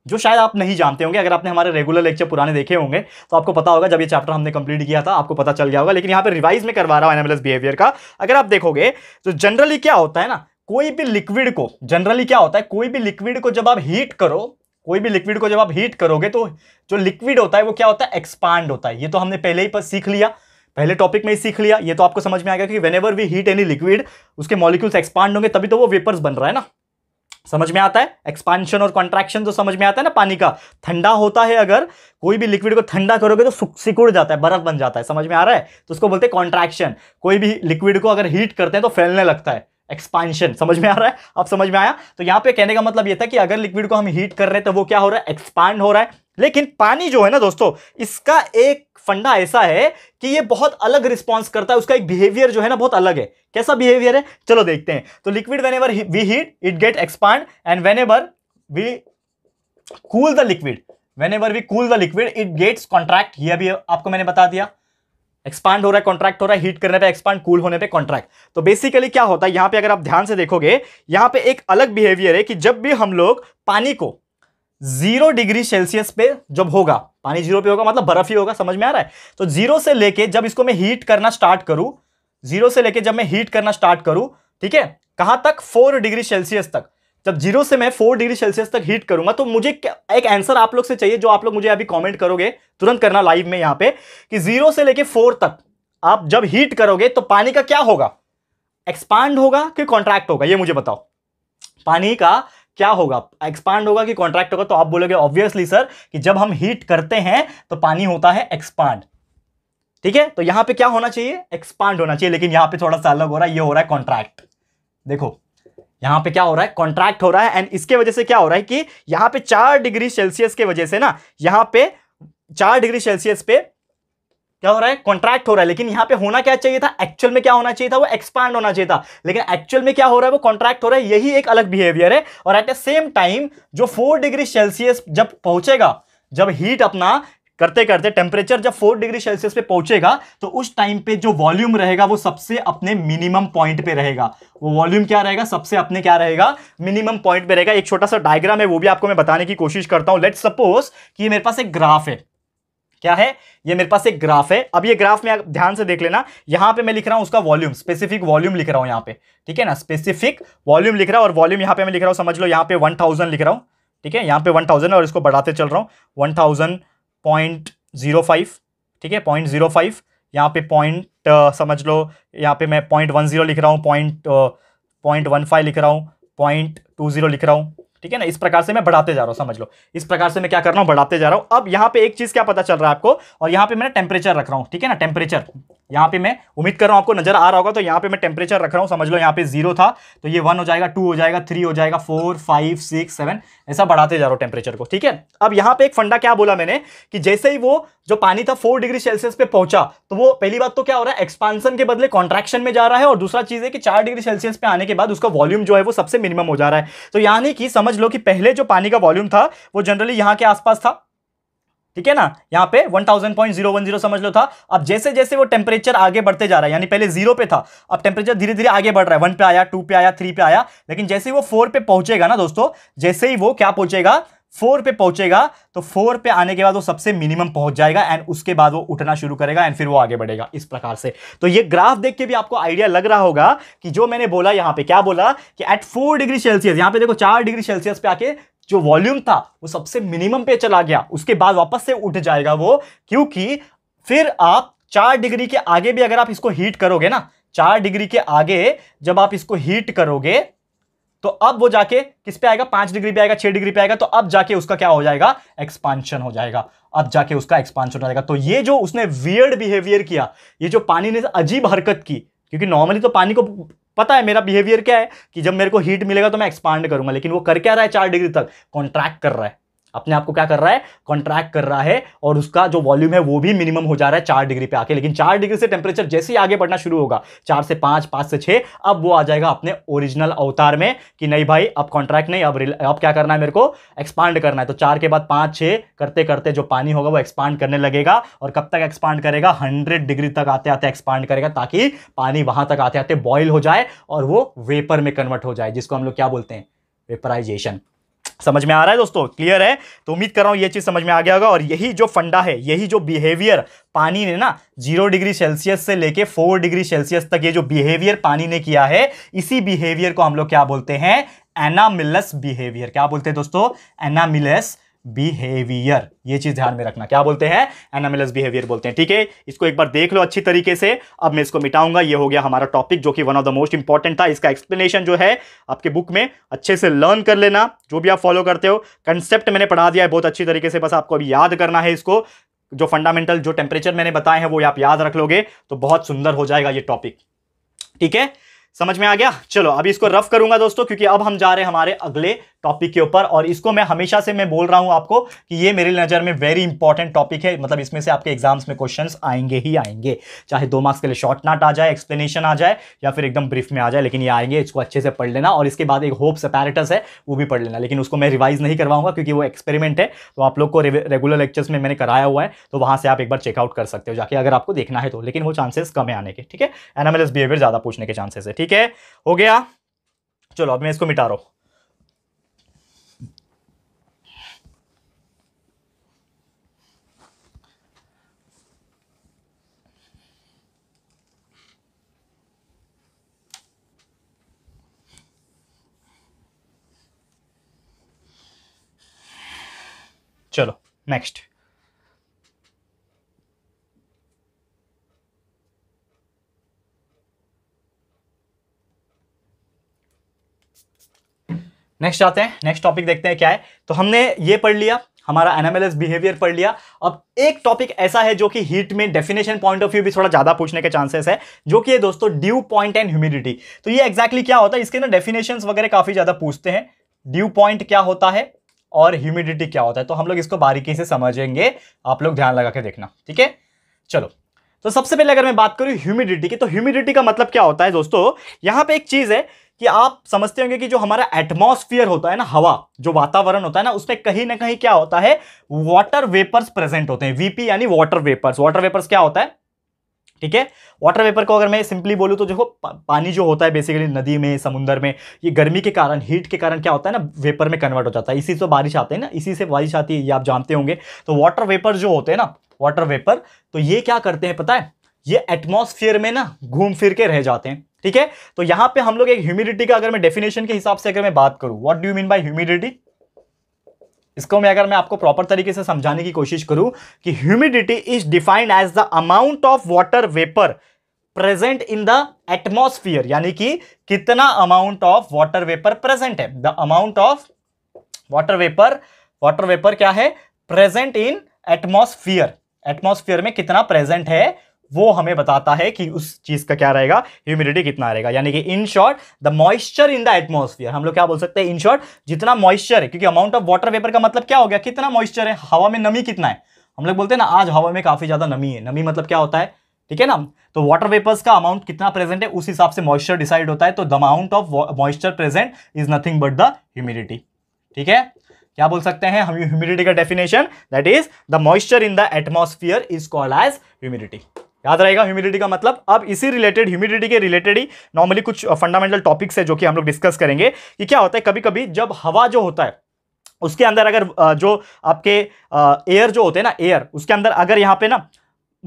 जो शायद आप नहीं जानते होंगे अगर आपने हमारे रेगुलर लेक्चर पुराने देखे होंगे तो आपको पता होगा जब ये चैप्टर हमने कंप्लीट किया था आपको पता चल गया होगा लेकिन यहाँ पे रिवाइज में करवा रहा हूँ एनिमल्स बिहेवियर का अगर आप देखोगे तो जनरली क्या होता है ना कोई भी लिक्विड को जनरली क्या होता है कोई भी लिक्विड को जब आप हीट करो कोई भी लिक्विड को जब आप हीट करोगे तो जो लिक्विड होता है वो क्या होता है एक्सपांड होता है ये तो हमने पहले ही पर सीख लिया पहले टॉपिक में ही सीख लिया ये तो आपको समझ में आ गया कि whenever we heat any liquid उसके मॉलिक्यूल्स एक्सपांड होंगे तभी तो वो वेपर्स बन रहा है ना समझ में आता है एक्सपांशन और कॉन्ट्रैक्शन तो समझ में आता है ना पानी का ठंडा होता है अगर कोई भी लिक्विड को ठंडा करोगे तो सिकुड़ जाता है बर्फ बन जाता है समझ में आ रहा है तो उसको बोलते हैं कॉन्ट्रैक्शन कोई भी लिक्विड को अगर हीट करते हैं तो फैलने लगता है एक्सपांशन समझ में आ रहा है अब समझ में आया तो यहां पे कहने का मतलब ये था कि अगर लिक्विड को हम हीट कर रहे हैं तो वो क्या हो रहा है एक्सपांड हो रहा है लेकिन पानी जो है ना दोस्तों इसका एक फंडा ऐसा है कि ये बहुत अलग रिस्पॉन्स करता है उसका एक बिहेवियर जो है ना बहुत अलग है कैसा बिहेवियर है चलो देखते हैं तो liquid whenever we heat it get expand and whenever we cool the liquid whenever we cool the liquid it gets contract यह भी आपको मैंने बता दिया एक्सपांड हो रहा है कॉन्ट्रैक्ट हो रहा है हीट करने पे एक्सपांड कूल होने पे कॉन्ट्रैक्ट तो बेसिकली क्या होता है यहां पे अगर आप ध्यान से देखोगे यहाँ पे एक अलग बिहेवियर है कि जब भी हम लोग पानी को जीरो डिग्री सेल्सियस पे जब होगा पानी जीरो पे होगा मतलब बर्फ ही होगा समझ में आ रहा है तो जीरो से लेके जब इसको मैं हीट करना स्टार्ट करूँ जीरो से लेके जब मैं हीट करना स्टार्ट करूँ ठीक है कहां तक फोर डिग्री सेल्सियस तक जब जीरो से मैं फोर डिग्री सेल्सियस तक हीट करूंगा तो मुझे एक आंसर आप लोग से चाहिए जो आप लोग मुझे अभी कमेंट करोगे तुरंत करना लाइव में यहां पे कि जीरो से लेके फोर तक आप जब हीट करोगे तो पानी का क्या होगा एक्सपांड होगा कि कॉन्ट्रैक्ट होगा ये मुझे बताओ पानी का क्या होगा एक्सपांड होगा कि कॉन्ट्रैक्ट होगा तो आप बोलोगे ऑब्वियसली सर कि जब हम हीट करते हैं तो पानी होता है एक्सपांड ठीक है तो यहां पे क्या होना चाहिए एक्सपांड होना चाहिए लेकिन यहां पे थोड़ा सा अलग हो रहा है ये हो रहा है कॉन्ट्रैक्ट देखो यहाँ पे क्या हो रहा है कॉन्ट्रैक्ट हो रहा है एंड इसके वजह से क्या हो रहा है कि यहाँ पे चार डिग्री सेल्सियस के वजह से ना यहाँ पे चार डिग्री सेल्सियस पे क्या हो रहा है कॉन्ट्रैक्ट हो रहा है लेकिन यहाँ पे होना क्या चाहिए था एक्चुअल में क्या होना चाहिए था वो एक्सपांड होना चाहिए था लेकिन एक्चुअल में क्या हो रहा है वो कॉन्ट्रैक्ट हो रहा है यही एक अलग बिहेवियर है और एट द सेम टाइम जो फोर डिग्री सेल्सियस जब पहुंचेगा जब हीट अपना करते करते टेम्परेचर जब फोर डिग्री सेल्सियस पे पहुंचेगा तो उस टाइम पे जो वॉल्यूम रहेगा वो सबसे अपने मिनिमम पॉइंट पे रहेगा वो वॉल्यूम क्या रहेगा सबसे अपने क्या रहेगा मिनिमम पॉइंट पे रहेगा एक छोटा सा डायग्राम है वो भी आपको मैं बताने की कोशिश करता हूं लेट सपोज कि मेरे पास एक ग्राफ है क्या है ये मेरे पास एक ग्राफ है अब ये ग्राफ में ध्यान से देख लेना यहां पे मैं लिख रहा हूं उसका वॉल्यूम स्पेसिफिक वॉल्यूम लिख रहा हूं यहां पे ठीक है ना स्पेसिफिक वॉल्यूम लिख रहा हूं और वॉल्यूम यहां पे मैं लिख रहा हूं समझ लो यहां पे 1000 लिख रहा हूं ठीक है यहां पे 1000 और इसको बढ़ाते चल रहा हूं थाउजेंड पॉइंट ज़ीरो फाइव ठीक है पॉइंट ज़ीरो फाइव यहाँ पे पॉइंट समझ लो यहाँ पे मैं पॉइंट वन ज़ीरो लिख रहा हूँ पॉइंट पॉइंट वन फाइव लिख रहा हूँ पॉइंट टू ज़ीरो लिख रहा हूँ ठीक है ना इस प्रकार से मैं बढ़ाते जा रहा हूँ समझ लो इस प्रकार से मैं क्या कर रहा हूँ बढ़ाते जा रहा हूँ अब यहाँ पे एक चीज़ क्या पता चल रहा है आपको और यहाँ पे मैंने टेम्परेचर रख रहा हूँ ठीक है ना टेम्परेचर यहाँ पे मैं उम्मीद कर रहा हूँ आपको नजर आ रहा होगा तो यहाँ पे मैं टेम्परेचर रख रहा हूँ समझ लो यहाँ पे जीरो था तो ये वन हो जाएगा टू हो जाएगा थ्री हो जाएगा फोर फाइव सिक्स सेवन ऐसा बढ़ाते जा रहा हूँ टेम्परेचर को ठीक है अब यहाँ पे एक फंडा क्या बोला मैंने कि जैसे ही वो जो पानी था फोर डिग्री सेल्सियस पे पहुंचा तो वो पहली बात तो क्या हो रहा है एक्सपांसन के बदले कॉन्ट्रैक्शन में जा रहा है और दूसरा चीज है कि चार डिग्री सेल्सियस पे आने के बाद उसका वॉल्यूम जो है वो सबसे मिनिमम हो जा रहा है तो यानी कि समझ लो कि पहले जो पानी का वॉल्यूम था वो जनरली यहाँ के आसपास था ठीक है ना यहाँ पे 1000.010 समझ लो था अब जैसे जैसे वो टेम्परेचर आगे बढ़ते जा रहा है यानी पहले जीरो पे था अब टेम्परेचर धीरे धीरे आगे बढ़ रहा है वन पे आया टू पे आया थ्री पे आया लेकिन जैसे ही वो फोर पे पहुंचेगा ना दोस्तों जैसे ही वो क्या पहुंचेगा फोर पे पहुंचेगा तो फोर पे आने के बाद वो सबसे मिनिमम पहुंच जाएगा एंड उसके बाद वो उठना शुरू करेगा एंड फिर वो आगे बढ़ेगा इस प्रकार से तो ये ग्राफ देख के भी आपको आइडिया लग रहा होगा कि जो मैंने बोला यहां पे क्या बोला कि एट फोर डिग्री सेल्सियस यहां पे देखो चार डिग्री सेल्सियस पे आके जो वॉल्यूम था वो सबसे मिनिमम पे चला गया उसके बाद वापस से उठ जाएगा वो क्योंकि फिर आप चार डिग्री के आगे भी अगर आप इसको हीट करोगे ना चार डिग्री के आगे जब आप इसको हीट करोगे तो अब वो जाके किस पे आएगा पांच डिग्री पे आएगा छह डिग्री पे आएगा तो अब जाके उसका क्या हो जाएगा एक्सपांशन हो जाएगा अब जाके उसका एक्सपांशन हो जाएगा तो ये जो उसने वियर्ड बिहेवियर किया ये जो पानी ने अजीब हरकत की क्योंकि नॉर्मली तो पानी को पता है मेरा बिहेवियर क्या है कि जब मेरे को हीट मिलेगा तो मैं एक्सपांड करूंगा लेकिन वो कर क्या रहा है चार डिग्री तक कॉन्ट्रैक्ट कर रहा है अपने आप को क्या कर रहा है कॉन्ट्रैक्ट कर रहा है और उसका जो वॉल्यूम है वो भी मिनिमम हो जा रहा है चार डिग्री पे आके लेकिन चार डिग्री से टेम्परेचर जैसे ही आगे बढ़ना शुरू होगा चार से पाँच पाँच से छः अब वो आ जाएगा अपने ओरिजिनल अवतार में कि नहीं भाई अब कॉन्ट्रैक्ट नहीं अब अब क्या करना है मेरे को एक्सपांड करना है तो चार के बाद पाँच छः करते करते जो पानी होगा वो एक्सपांड करने लगेगा और कब तक एक्सपांड करेगा हंड्रेड डिग्री तक आते आते एक्सपांड करेगा ताकि पानी वहाँ तक आते आते बॉयल हो जाए और वो वेपर में कन्वर्ट हो जाए जिसको हम लोग क्या बोलते हैं वेपराइजेशन समझ में आ रहा है दोस्तों क्लियर है तो उम्मीद कर रहा हूं यह चीज़ समझ में आ गया होगा और यही जो फंडा है यही जो बिहेवियर पानी ने ना जीरो डिग्री सेल्सियस से लेके फोर डिग्री सेल्सियस तक ये जो बिहेवियर पानी ने किया है इसी बिहेवियर को हम लोग क्या बोलते हैं एनामिलस बिहेवियर क्या बोलते हैं दोस्तों एनामिलस बिहेवियर ये चीज ध्यान में रखना क्या बोलते हैं एनामिलस बिहेवियर बोलते हैं ठीक है इसको एक बार देख लो अच्छी तरीके से अब मैं इसको मिटाऊंगा ये हो गया हमारा टॉपिक जो कि one of the most important था इसका एक्सप्लेनेशन जो है आपके बुक में अच्छे से लर्न कर लेना जो भी आप फॉलो करते हो कंसेप्ट मैंने पढ़ा दिया है बहुत अच्छी तरीके से बस आपको अभी याद करना है इसको जो फंडामेंटल जो टेम्परेचर मैंने बताए हैं वो आप याद रख लोगे तो बहुत सुंदर हो जाएगा ये टॉपिक ठीक है समझ में आ गया चलो अभी इसको रफ करूंगा दोस्तों क्योंकि अब हम जा रहे हैं हमारे अगले टॉपिक के ऊपर और इसको मैं हमेशा से मैं बोल रहा हूं आपको कि ये मेरी नज़र में वेरी इंपॉर्टेंट टॉपिक है मतलब इसमें से आपके एग्जाम्स में क्वेश्चंस आएंगे ही आएंगे चाहे दो मार्क्स के लिए शॉर्ट नाट आ जाए एक्सप्लेनेशन आ जाए या फिर एकदम ब्रीफ में आ जाए लेकिन ये आएंगे इसको अच्छे से पढ़ लेना और इसके बाद एक होप सेपैरेटस है वो भी पढ़ लेना लेकिन उसको मैं रिवाइज नहीं करवाऊंगा क्योंकि वो एक्सपेरिमेंट है तो आप लोग को रेगुलर लेक्चर्स में मैंने कराया हुआ है तो वहाँ से आप एक बार चेकआउट कर सकते हो जाके अगर आपको देखना है तो लेकिन वो चांसेस कम है आने के ठीक है एनामेलिस बिहेवियर ज़्यादा पूछने के चांसेस है ठीक ठीक है हो गया चलो अब मैं इसको मिटा रहा हूं चलो नेक्स्ट नेक्स्ट आते हैं नेक्स्ट टॉपिक देखते हैं क्या है तो हमने ये पढ़ लिया हमारा एनामेलिस बिहेवियर पढ़ लिया अब एक टॉपिक ऐसा है जो कि हीट में डेफिनेशन पॉइंट ऑफ व्यू भी थोड़ा ज़्यादा पूछने के चांसेस है जो कि है दोस्तों ड्यू पॉइंट एंड ह्यूमिडिटी तो ये एक्जैक्टली exactly क्या होता है इसके ना डेफिनेशन वगैरह काफ़ी ज़्यादा पूछते हैं ड्यू पॉइंट क्या होता है और ह्यूमिडिटी क्या होता है तो हम लोग इसको बारीकी से समझेंगे आप लोग ध्यान लगा के देखना ठीक है चलो तो सबसे पहले अगर मैं बात करूं ह्यूमिडिटी की तो ह्यूमिडिटी का मतलब क्या होता है दोस्तों यहां पे एक चीज़ है कि आप समझते होंगे कि जो हमारा एटमॉस्फेयर होता है ना हवा जो वातावरण होता है ना उसमें कहीं ना कहीं क्या होता है वाटर वेपर्स प्रेजेंट होते हैं वीपी यानी वाटर वेपर्स वाटर वेपर्स क्या होता है ठीक है वाटर वेपर को अगर मैं सिंपली बोलूँ तो देखो पानी जो होता है बेसिकली नदी में समुंदर में ये गर्मी के कारण हीट के कारण क्या होता है ना वेपर में कन्वर्ट हो जाता है इसी से तो बारिश आते हैं ना इसी से बारिश आती है ये आप जानते होंगे तो वाटर वेपर जो होते हैं ना वाटर वेपर तो ये क्या करते हैं पता है ये एटमोसफियर में ना घूम फिर के रह जाते हैं ठीक है तो यहाँ पर हम लोग एक ह्यूमिडिटी का अगर मैं डेफिनेशन के हिसाब से अगर मैं बात करूँ what do mean by humidity इसको मैं अगर मैं आपको प्रॉपर तरीके से समझाने की कोशिश करूं कि humidity is defined as the amount of water vapour present in the atmosphere यानी कि कितना amount of water vapour present है the amount of water vapour water vapour क्या है प्रेजेंट इन एटमोस्फियर एटमोस्फियर में कितना प्रेजेंट है वो हमें बताता है कि उस चीज़ का क्या रहेगा ह्यूमिडिटी कितना रहेगा यानी कि in short the moisture in the atmosphere हम लोग क्या बोल सकते हैं इन शॉर्ट जितना मॉइस्चर है क्योंकि अमाउंट ऑफ वाटर वेपर का मतलब क्या हो गया कितना मॉइस्चर है हवा में नमी कितना है हम लोग बोलते हैं ना आज हवा में काफ़ी ज़्यादा नमी है नमी मतलब क्या होता है ठीक है ना तो वाटर वेपर्स का अमाउंट कितना प्रेजेंट है उस हिसाब से मॉइस्चर डिसाइड होता है तो the amount of moisture present is nothing but the humidity ठीक है क्या बोल सकते हैं हम ह्यूमिडिटी का definition that is the moisture in the atmosphere is called as humidity याद रहेगा ह्यूमिडिटी का मतलब अब इसी रिलेटेड ह्यूमिडिटी के रिलेटेड ही नॉर्मली कुछ फंडामेंटल टॉपिक्स है जो कि हम लोग डिस्कस करेंगे कि क्या होता है कभी कभी जब हवा जो होता है उसके अंदर अगर जो आपके एयर जो होते हैं ना एयर उसके अंदर अगर यहाँ पे ना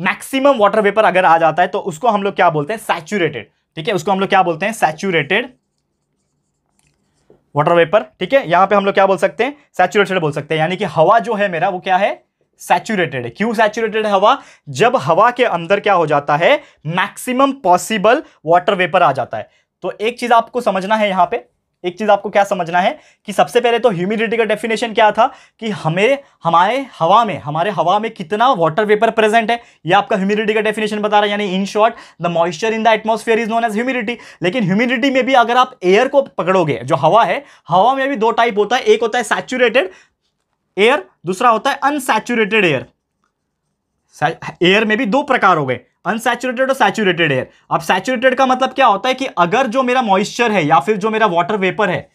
मैक्सिमम वाटर वेपर अगर आ जाता है तो उसको हम लोग क्या बोलते हैं सैचुरेटेड ठीक है उसको हम लोग क्या बोलते हैं सैचुरेटेड वाटर वेपर ठीक है यहाँ पे हम लोग क्या बोल सकते हैं सैचुरेटेड बोल सकते हैं यानी कि हवा जो है मेरा वो क्या है सैचुरेटेड है क्यों सैचुरेटेड है हवा जब हवा के अंदर क्या हो जाता है मैक्सिमम पॉसिबल वाटर वेपर आ जाता है तो एक चीज आपको समझना है यहां पे एक चीज आपको क्या समझना है कि सबसे पहले तो ह्यूमिडिटी का डेफिनेशन क्या था कि हमें हमारे हवा में हमारे हवा में कितना वाटर वेपर प्रेजेंट है ये आपका ह्यूमिडिटी का डेफिनेशन बता रहा है यानी in short the moisture in the atmosphere is known as humidity लेकिन ह्यूमिडिटी में भी अगर आप एयर को पकड़ोगे जो हवा है हवा में भी दो टाइप होता है एक होता है सैचुरेटेड एयर दूसरा होता है अनसेचुरेटेड एयर एयर में भी दो प्रकार हो गए अनसेचुरेटेड और सैचुरेटेड एयर अब सैचुरेटेड का मतलब क्या होता है कि अगर जो मेरा मॉइस्चर है या फिर जो मेरा वाटर वेपर है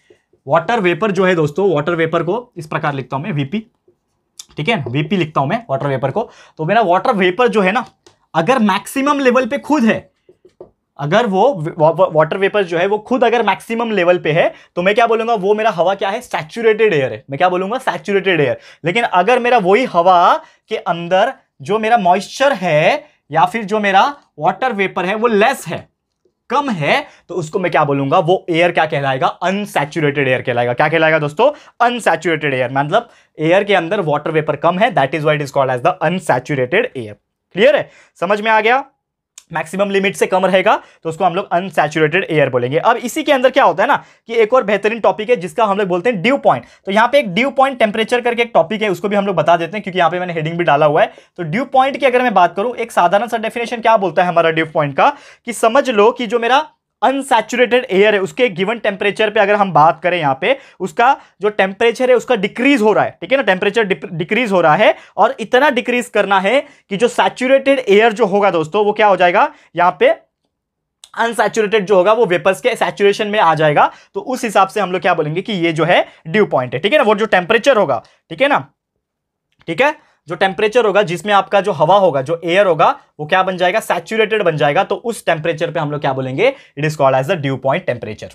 वाटर वेपर जो है दोस्तों वाटर वेपर को इस प्रकार लिखता हूं मैं वीपी ठीक है वीपी लिखता हूं मैं वाटर वेपर को तो मेरा वाटर वेपर जो है ना अगर मैक्सिमम लेवल पे खुद है अगर वो वाटर वेपर जो है वो खुद अगर मैक्सिमम लेवल पे है तो मैं क्या बोलूंगा वो मेरा हवा क्या है सैचुरेटेड एयर है मैं क्या बोलूंगा सैचुरेटेड एयर लेकिन अगर मेरा वही हवा के अंदर जो मेरा मॉइस्चर है या फिर जो मेरा वाटर वेपर है वो लेस है कम है तो उसको मैं क्या बोलूंगा वो एयर क्या कहलाएगा अनसेचुरेटेड एयर कहलाएगा क्या कहलाएगा दोस्तों अनसेचुरेटेड एयर मतलब एयर के अंदर वाटर वेपर कम है that is white is called as the unsaturated air clear है समझ में आ गया मैक्सिमम लिमिट से कम रहेगा तो उसको हम लोग अनसेचुरेटेड एयर बोलेंगे अब इसी के अंदर क्या होता है ना कि एक और बेहतरीन टॉपिक है जिसका हम लोग बोलते हैं ड्यू पॉइंट तो यहाँ पे एक ड्यू पॉइंट टेम्परेचर करके एक टॉपिक है उसको भी हम लोग बता देते हैं क्योंकि यहाँ पे मैंने हेडिंग भी डाला हुआ है तो ड्यू पॉइंट की अगर मैं बात करूँ एक साधारण सा डेफिनेशन क्या बोलता है हमारा ड्यू पॉइंट का कि समझ लो कि जो मेरा अनसैचुरेटेड एयर है उसके गिवन टेम्परेचर पे अगर हम बात करें यहाँ पे उसका जो टेम्परेचर है उसका डिक्रीज हो रहा है ठीक है ना टेम्परेचर डिक्रीज हो रहा है और इतना डिक्रीज करना है कि जो सैचुरेटेड एयर जो होगा दोस्तों वो क्या हो जाएगा यहाँ पे अनसेचुरेटेड जो होगा वो वेपर्स के सैचुरेशन में आ जाएगा तो उस हिसाब से हम लोग क्या बोलेंगे कि ये जो है ड्यू पॉइंट है ठीक है ना वो जो टेम्परेचर होगा ठीक है ना ठीक है जो टेम्परेचर होगा जिसमें आपका जो हवा होगा जो एयर होगा वो क्या बन जाएगा सैचुरेटेड बन जाएगा तो उस टेम्परेचर पे हम लोग क्या बोलेंगे it is called as the dew point temperature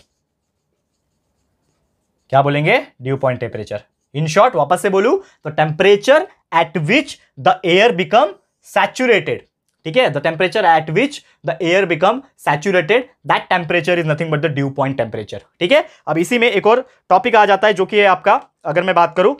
क्या बोलेंगे dew point temperature in short वापस से बोलू तो temperature at which the air become saturated ठीक है the temperature at which the air become saturated that temperature is nothing but the dew point temperature ठीक है अब इसी में एक और टॉपिक आ जाता है जो कि है आपका अगर मैं बात करूं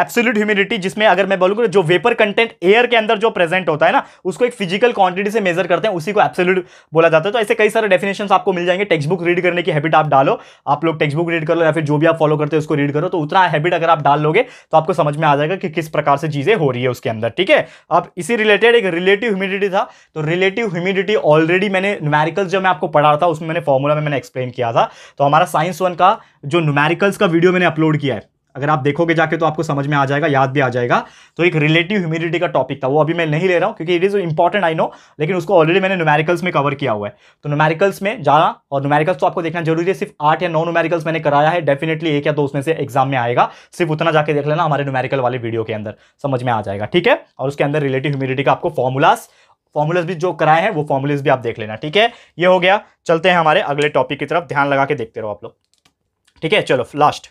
एब्सोल्यूट ह्यूमिडिटी जिसमें अगर मैं बोलूँ जो वेपर कंटेंट एयर के अंदर जो प्रेजेंट होता है ना उसको एक फिजिकल क्वांटिटी से मेजर करते हैं उसी को एब्सोल्यूट बोला जाता है तो ऐसे कई सारे डेफिनेशन आपको मिल जाएंगे टेक्स्ट बुक रीड करने की हैबिट आप डालो आप लोग टेक्स्ट बुक रीड करो या फिर जो भी आप फॉलो करते हैं उसको रीड करो तो उतना हैबिट अगर आप डाल लोगे तो आपको समझ में आ जाएगा कि किस प्रकार से चीज़ें हो रही है उसके अंदर ठीक है अब इसी रिलेटेड एक रिलेटिव ह्यूमिडिटी था तो रिलेटिव ह्यूमिडिटी ऑलरेडी मैंने न्यूमेरिकल जो मैं आपको पढ़ा था उसमें मैंने फॉर्मूला में मैंने एक्सप्लेन किया था तो हमारा साइंस वन का जो न्यूमेरिकल्स का वीडियो मैंने अपलोड किया है अगर आप देखोगे जाके तो आपको समझ में आ जाएगा याद भी आ जाएगा तो एक रिलेटिव ह्यूमिडिटी का टॉपिक था वो अभी मैं नहीं ले रहा हूँ क्योंकि it is important I know लेकिन उसको ऑलरेडी मैंने नुमेरिकल्स में कवर किया हुआ है तो नुमेरिकल्स में जाना और नुमेरिकल्स तो आपको देखना जरूरी है सिर्फ आठ या नौ नुमेरिकल्स मैंने कराया है डेफिनेटली एक या दो उसमें से एग्जाम में आएगा सिर्फ उतना जाके देख लेना हमारे नुमेरिकल वाले वीडियो के अंदर समझ में आ जाएगा ठीक है और उसके अंदर रिलेटिव ह्यूमिडिटी का आपको फॉर्मूलाज फॉर्मूलाज भी जो कराए हैं वो फॉर्मूलाज भी आप देख लेना ठीक है ये हो गया चलते हैं हमारे अगले टॉपिक की तरफ ध्यान लगा के देखते रहो आप लोग ठीक है चलो लास्ट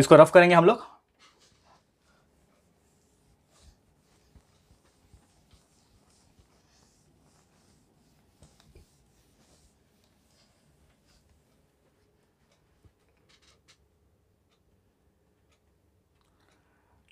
इसको रफ करेंगे हम लोग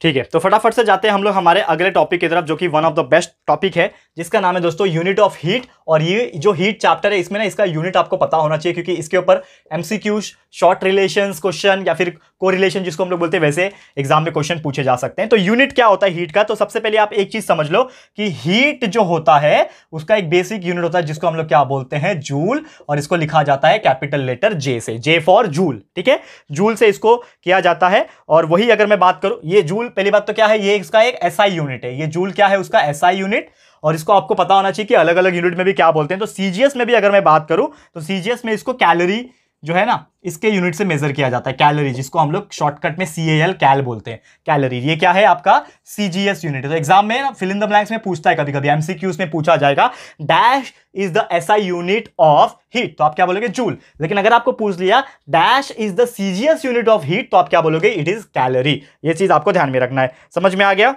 ठीक है तो फटाफट से जाते हैं हम लोग हमारे अगले टॉपिक की तरफ जो कि one of the best topic है जिसका नाम है दोस्तों यूनिट ऑफ हीट और ये जो हीट चैप्टर है इसमें ना इसका यूनिट आपको पता होना चाहिए क्योंकि इसके ऊपर एमसीक्यू शॉर्ट रिलेशन क्वेश्चन या फिर को रिलेशन जिसको हम लोग बोलते हैं वैसे एग्जाम में क्वेश्चन पूछे जा सकते हैं तो यूनिट क्या होता है हीट का तो सबसे पहले आप एक चीज समझ लो कि हीट जो होता है उसका एक बेसिक यूनिट होता है जिसको हम लोग क्या बोलते हैं जूल और इसको लिखा जाता है कैपिटल लेटर जे से जे फॉर जूल ठीक है जूल से इसको किया जाता है और वही अगर मैं बात करूं ये जूल जूल पहली बात तो क्या है ये इसका एक एसआई यूनिट है ये जूल क्या है उसका एसआई यूनिट और इसको आपको पता होना चाहिए कि अलग अलग यूनिट में भी क्या बोलते हैं तो सीजीएस में भी अगर मैं बात करूं तो सीजीएस में इसको कैलोरी जो है ना इसके यूनिट से मेजर किया जाता है कैलोरी जिसको हम लोग शॉर्टकट में सी एल कैल बोलते हैं कैलोरी ये क्या है आपका C G S unit exam में ना फिल इन द ब्लैंक्स में पूछता है कभी कभी एमसीक्यूज में पूछा जाएगा dash is the S I unit of heat तो आप क्या बोलोगे जूल लेकिन अगर आपको पूछ लिया dash is the C unit of heat तो आप क्या बोलोगे इट इज कैलोरी ये चीज आपको ध्यान में रखना है समझ में आ गया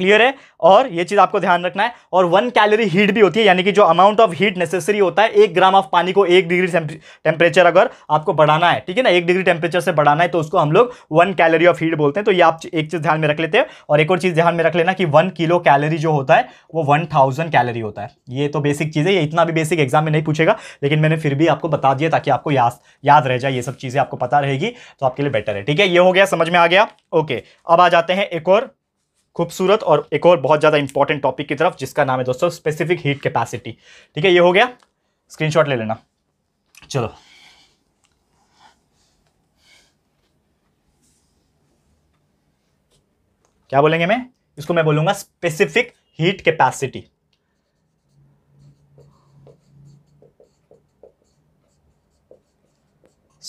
क्लियर है और ये चीज़ आपको ध्यान रखना है और वन कैलोरी हीट भी होती है यानी कि जो अमाउंट ऑफ हीट नेसेसरी होता है एक ग्राम ऑफ पानी को एक डिग्री टेम्परेचर अगर आपको बढ़ाना है ठीक है ना एक डिग्री टेम्परेचर से बढ़ाना है तो उसको हम लोग वन कैलोरी ऑफ हीट बोलते हैं तो ये आप एक चीज़ ध्यान में रख लेते हैं और एक और चीज़ ध्यान में रख लेना कि वन किलो कैलोरी जो होता है वो वन थाउजेंड कैलोरी होता है ये तो बेसिक चीज़ है ये इतना भी बेसिक एग्जाम में नहीं पूछेगा लेकिन मैंने फिर भी आपको बता दिया ताकि आपको याद रह जाए ये सब चीज़ें आपको पता रहेगी तो आपके लिए बेटर है ठीक है ये हो गया समझ में आ गया ओके अब आ जाते हैं एक और खूबसूरत और एक और बहुत ज़्यादा इंपॉर्टेंट टॉपिक की तरफ जिसका नाम है दोस्तों स्पेसिफिक हीट कैपेसिटी ठीक है ये हो गया स्क्रीनशॉट ले लेना चलो क्या बोलेंगे मैं इसको मैं बोलूंगा specific heat capacity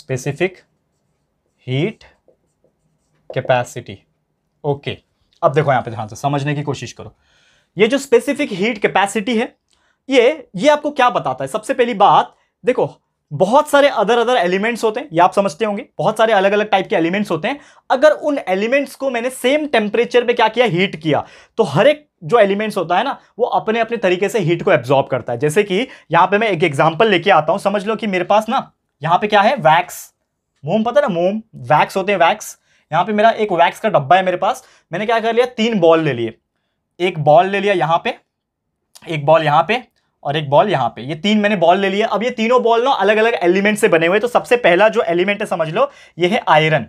specific heat capacity okay अब देखो यहाँ पे ध्यान से समझने की कोशिश करो ये जो स्पेसिफिक हीट कैपेसिटी है ये ये आपको क्या बताता है सबसे पहली बात देखो बहुत सारे अदर अदर एलिमेंट्स होते हैं ये आप समझते होंगे बहुत सारे अलग अलग टाइप के एलिमेंट्स होते हैं अगर उन एलिमेंट्स को मैंने सेम टेम्परेचर पे क्या किया हीट किया तो हर एक जो एलिमेंट्स होता है ना वो अपने अपने तरीके से हीट को एब्जॉर्ब करता है जैसे कि यहाँ पे मैं एक एग्जाम्पल लेके आता हूँ समझ लो कि मेरे पास ना यहाँ पे क्या है वैक्स मोम पता ना मोम वैक्स होते हैं वैक्स यहाँ पे मेरा एक वैक्स का डब्बा है मेरे पास मैंने क्या कर लिया तीन बॉल ले लिए एक बॉल ले लिया यहाँ पे एक बॉल यहाँ पे और एक बॉल यहाँ पे ये तीन मैंने बॉल ले लिया अब ये तीनों बॉल ना अलग अलग एलिमेंट से बने हुए तो सबसे पहला जो एलिमेंट है समझ लो ये है आयरन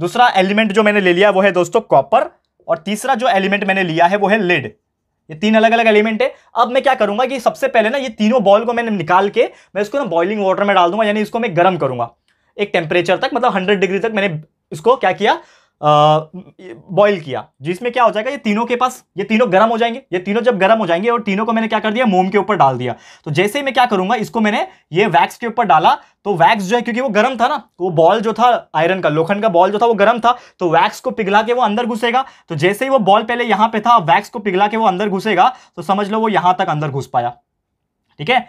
दूसरा एलिमेंट जो मैंने ले लिया वो है दोस्तों कॉपर और तीसरा जो एलिमेंट मैंने लिया है वो है लिड ये तीन अलग अलग एलिमेंट है अब मैं क्या करूंगा कि सबसे पहले ना ये तीनों बॉल को मैंने निकाल के मैं इसको ना बॉइलिंग वाटर में डाल दूंगा यानी इसको मैं गर्म करूंगा एक टेम्परेचर तक मतलब 100 डिग्री तक मैंने इसको क्या किया बॉईल किया जिसमें क्या हो जाएगा ये तीनों के पास ये तीनों गर्म हो जाएंगे ये तीनों जब गर्म हो जाएंगे और तीनों को मैंने क्या कर दिया मोम के ऊपर डाल दिया तो जैसे ही मैं क्या करूंगा इसको मैंने ये वैक्स के ऊपर डाला तो वैक्स जो है क्योंकि वो गर्म था ना तो वो बॉल जो था आयरन का लोखंड का बॉल जो था वो गर्म था तो वैक्स को पिघला के वो अंदर घुसेगा तो जैसे ही वो बॉल पहले यहां पर था वैक्स को पिघला के वो अंदर घुसेगा तो समझ लो वो यहां तक अंदर घुस पाया ठीक है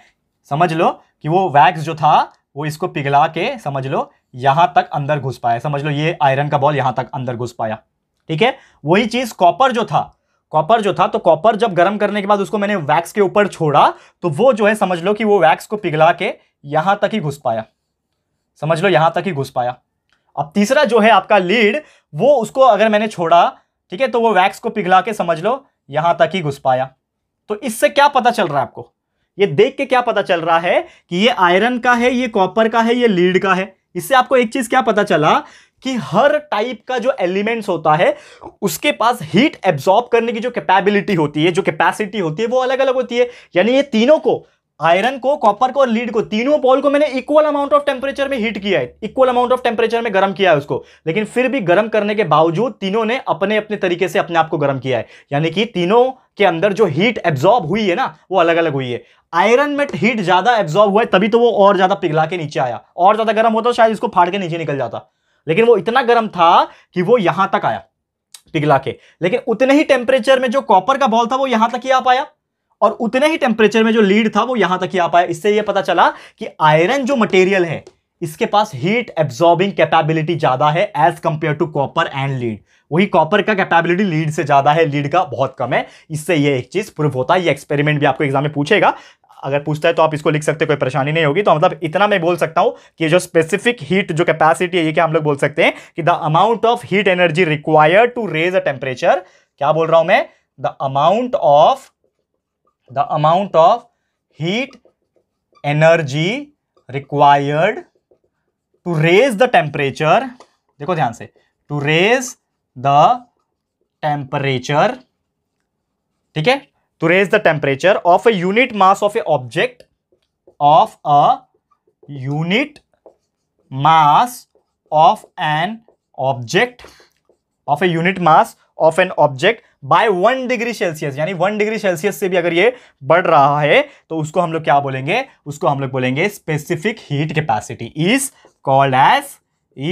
समझ लो कि वो वैक्स जो था वो इसको पिघला के समझ लो यहां तक अंदर घुस पाया समझ लो ये आयरन का बॉल यहां तक अंदर घुस पाया ठीक है वही चीज कॉपर जो था कॉपर जो था तो कॉपर जब गर्म करने के बाद उसको मैंने वैक्स के ऊपर छोड़ा तो वो जो है समझ लो कि वो वैक्स को पिघला के यहां तक ही घुस पाया समझ लो यहां तक ही घुस पाया अब तीसरा जो है आपका लीड वो उसको अगर मैंने छोड़ा ठीक है तो वो वैक्स को पिघला के समझ लो यहां तक ही घुस पाया तो इससे क्या पता चल रहा है आपको ये देख के क्या पता चल रहा है कि ये आयरन का है ये कॉपर का है ये लीड का है इससे आपको एक चीज क्या पता चला कि हर टाइप का जो एलिमेंट्स होता है उसके पास हीट एब्जॉर्ब करने की जो कैपेबिलिटी होती है जो कैपेसिटी होती है वो अलग अलग होती है यानी ये तीनों को आयरन को कॉपर को और लीड को तीनों बॉल को मैंने इक्वल अमाउंट ऑफ टेम्परेचर में हीट किया है इक्वल अमाउंट ऑफ टेम्परेचर में गर्म किया है उसको लेकिन फिर भी गर्म करने के बावजूद तीनों ने अपने अपने तरीके से अपने आप को गर्म किया है यानी कि तीनों के अंदर जो हीट एब्जॉर्ब हुई है ना वो अलग अलग हुई है आयरन में हीट ज्यादा एब्जॉर्ब हुआ है तभी तो वो और ज्यादा पिघला के नीचे आया और ज्यादा गर्म होता तो शायद इसको फाड़ के नीचे निकल जाता लेकिन वो इतना गर्म था कि वो यहां तक आया पिघला के लेकिन उतने ही टेम्परेचर में जो कॉपर का बॉल था वो यहां तक ही आ पाया और उतने ही टेम्परेचर में जो लीड था वो यहां तक ही आ पाया इससे ये पता चला कि आयरन जो मटेरियल है इसके पास हीट एब्जॉर्बिंग कैपेबिलिटी ज्यादा है as compare to copper and lead वही कॉपर का कैपेबिलिटी लीड से ज्यादा है लीड का बहुत कम है इससे ये एक चीज प्रूव होता है ये एक्सपेरिमेंट भी आपको एग्जाम में पूछेगा अगर पूछता है तो आप इसको लिख सकते हैं कोई परेशानी नहीं होगी तो मतलब इतना मैं बोल सकता हूं कि जो स्पेसिफिक हीट जो कैपेसिटी है ये क्या हम लोग बोल सकते हैं कि the amount of heat energy required to raise a temperature क्या बोल रहा हूं मैं the amount of the amount of heat energy required to raise the temperature देखो ध्यान से टू रेज द टेम्परेचर ठीक है to raise the temperature of a unit mass of a object of a unit mass of an object of a unit mass of an object by one degree Celsius यानी one degree Celsius से भी अगर ये बढ़ रहा है तो उसको हम लोग क्या बोलेंगे उसको हम लोग बोलेंगे specific heat capacity is called as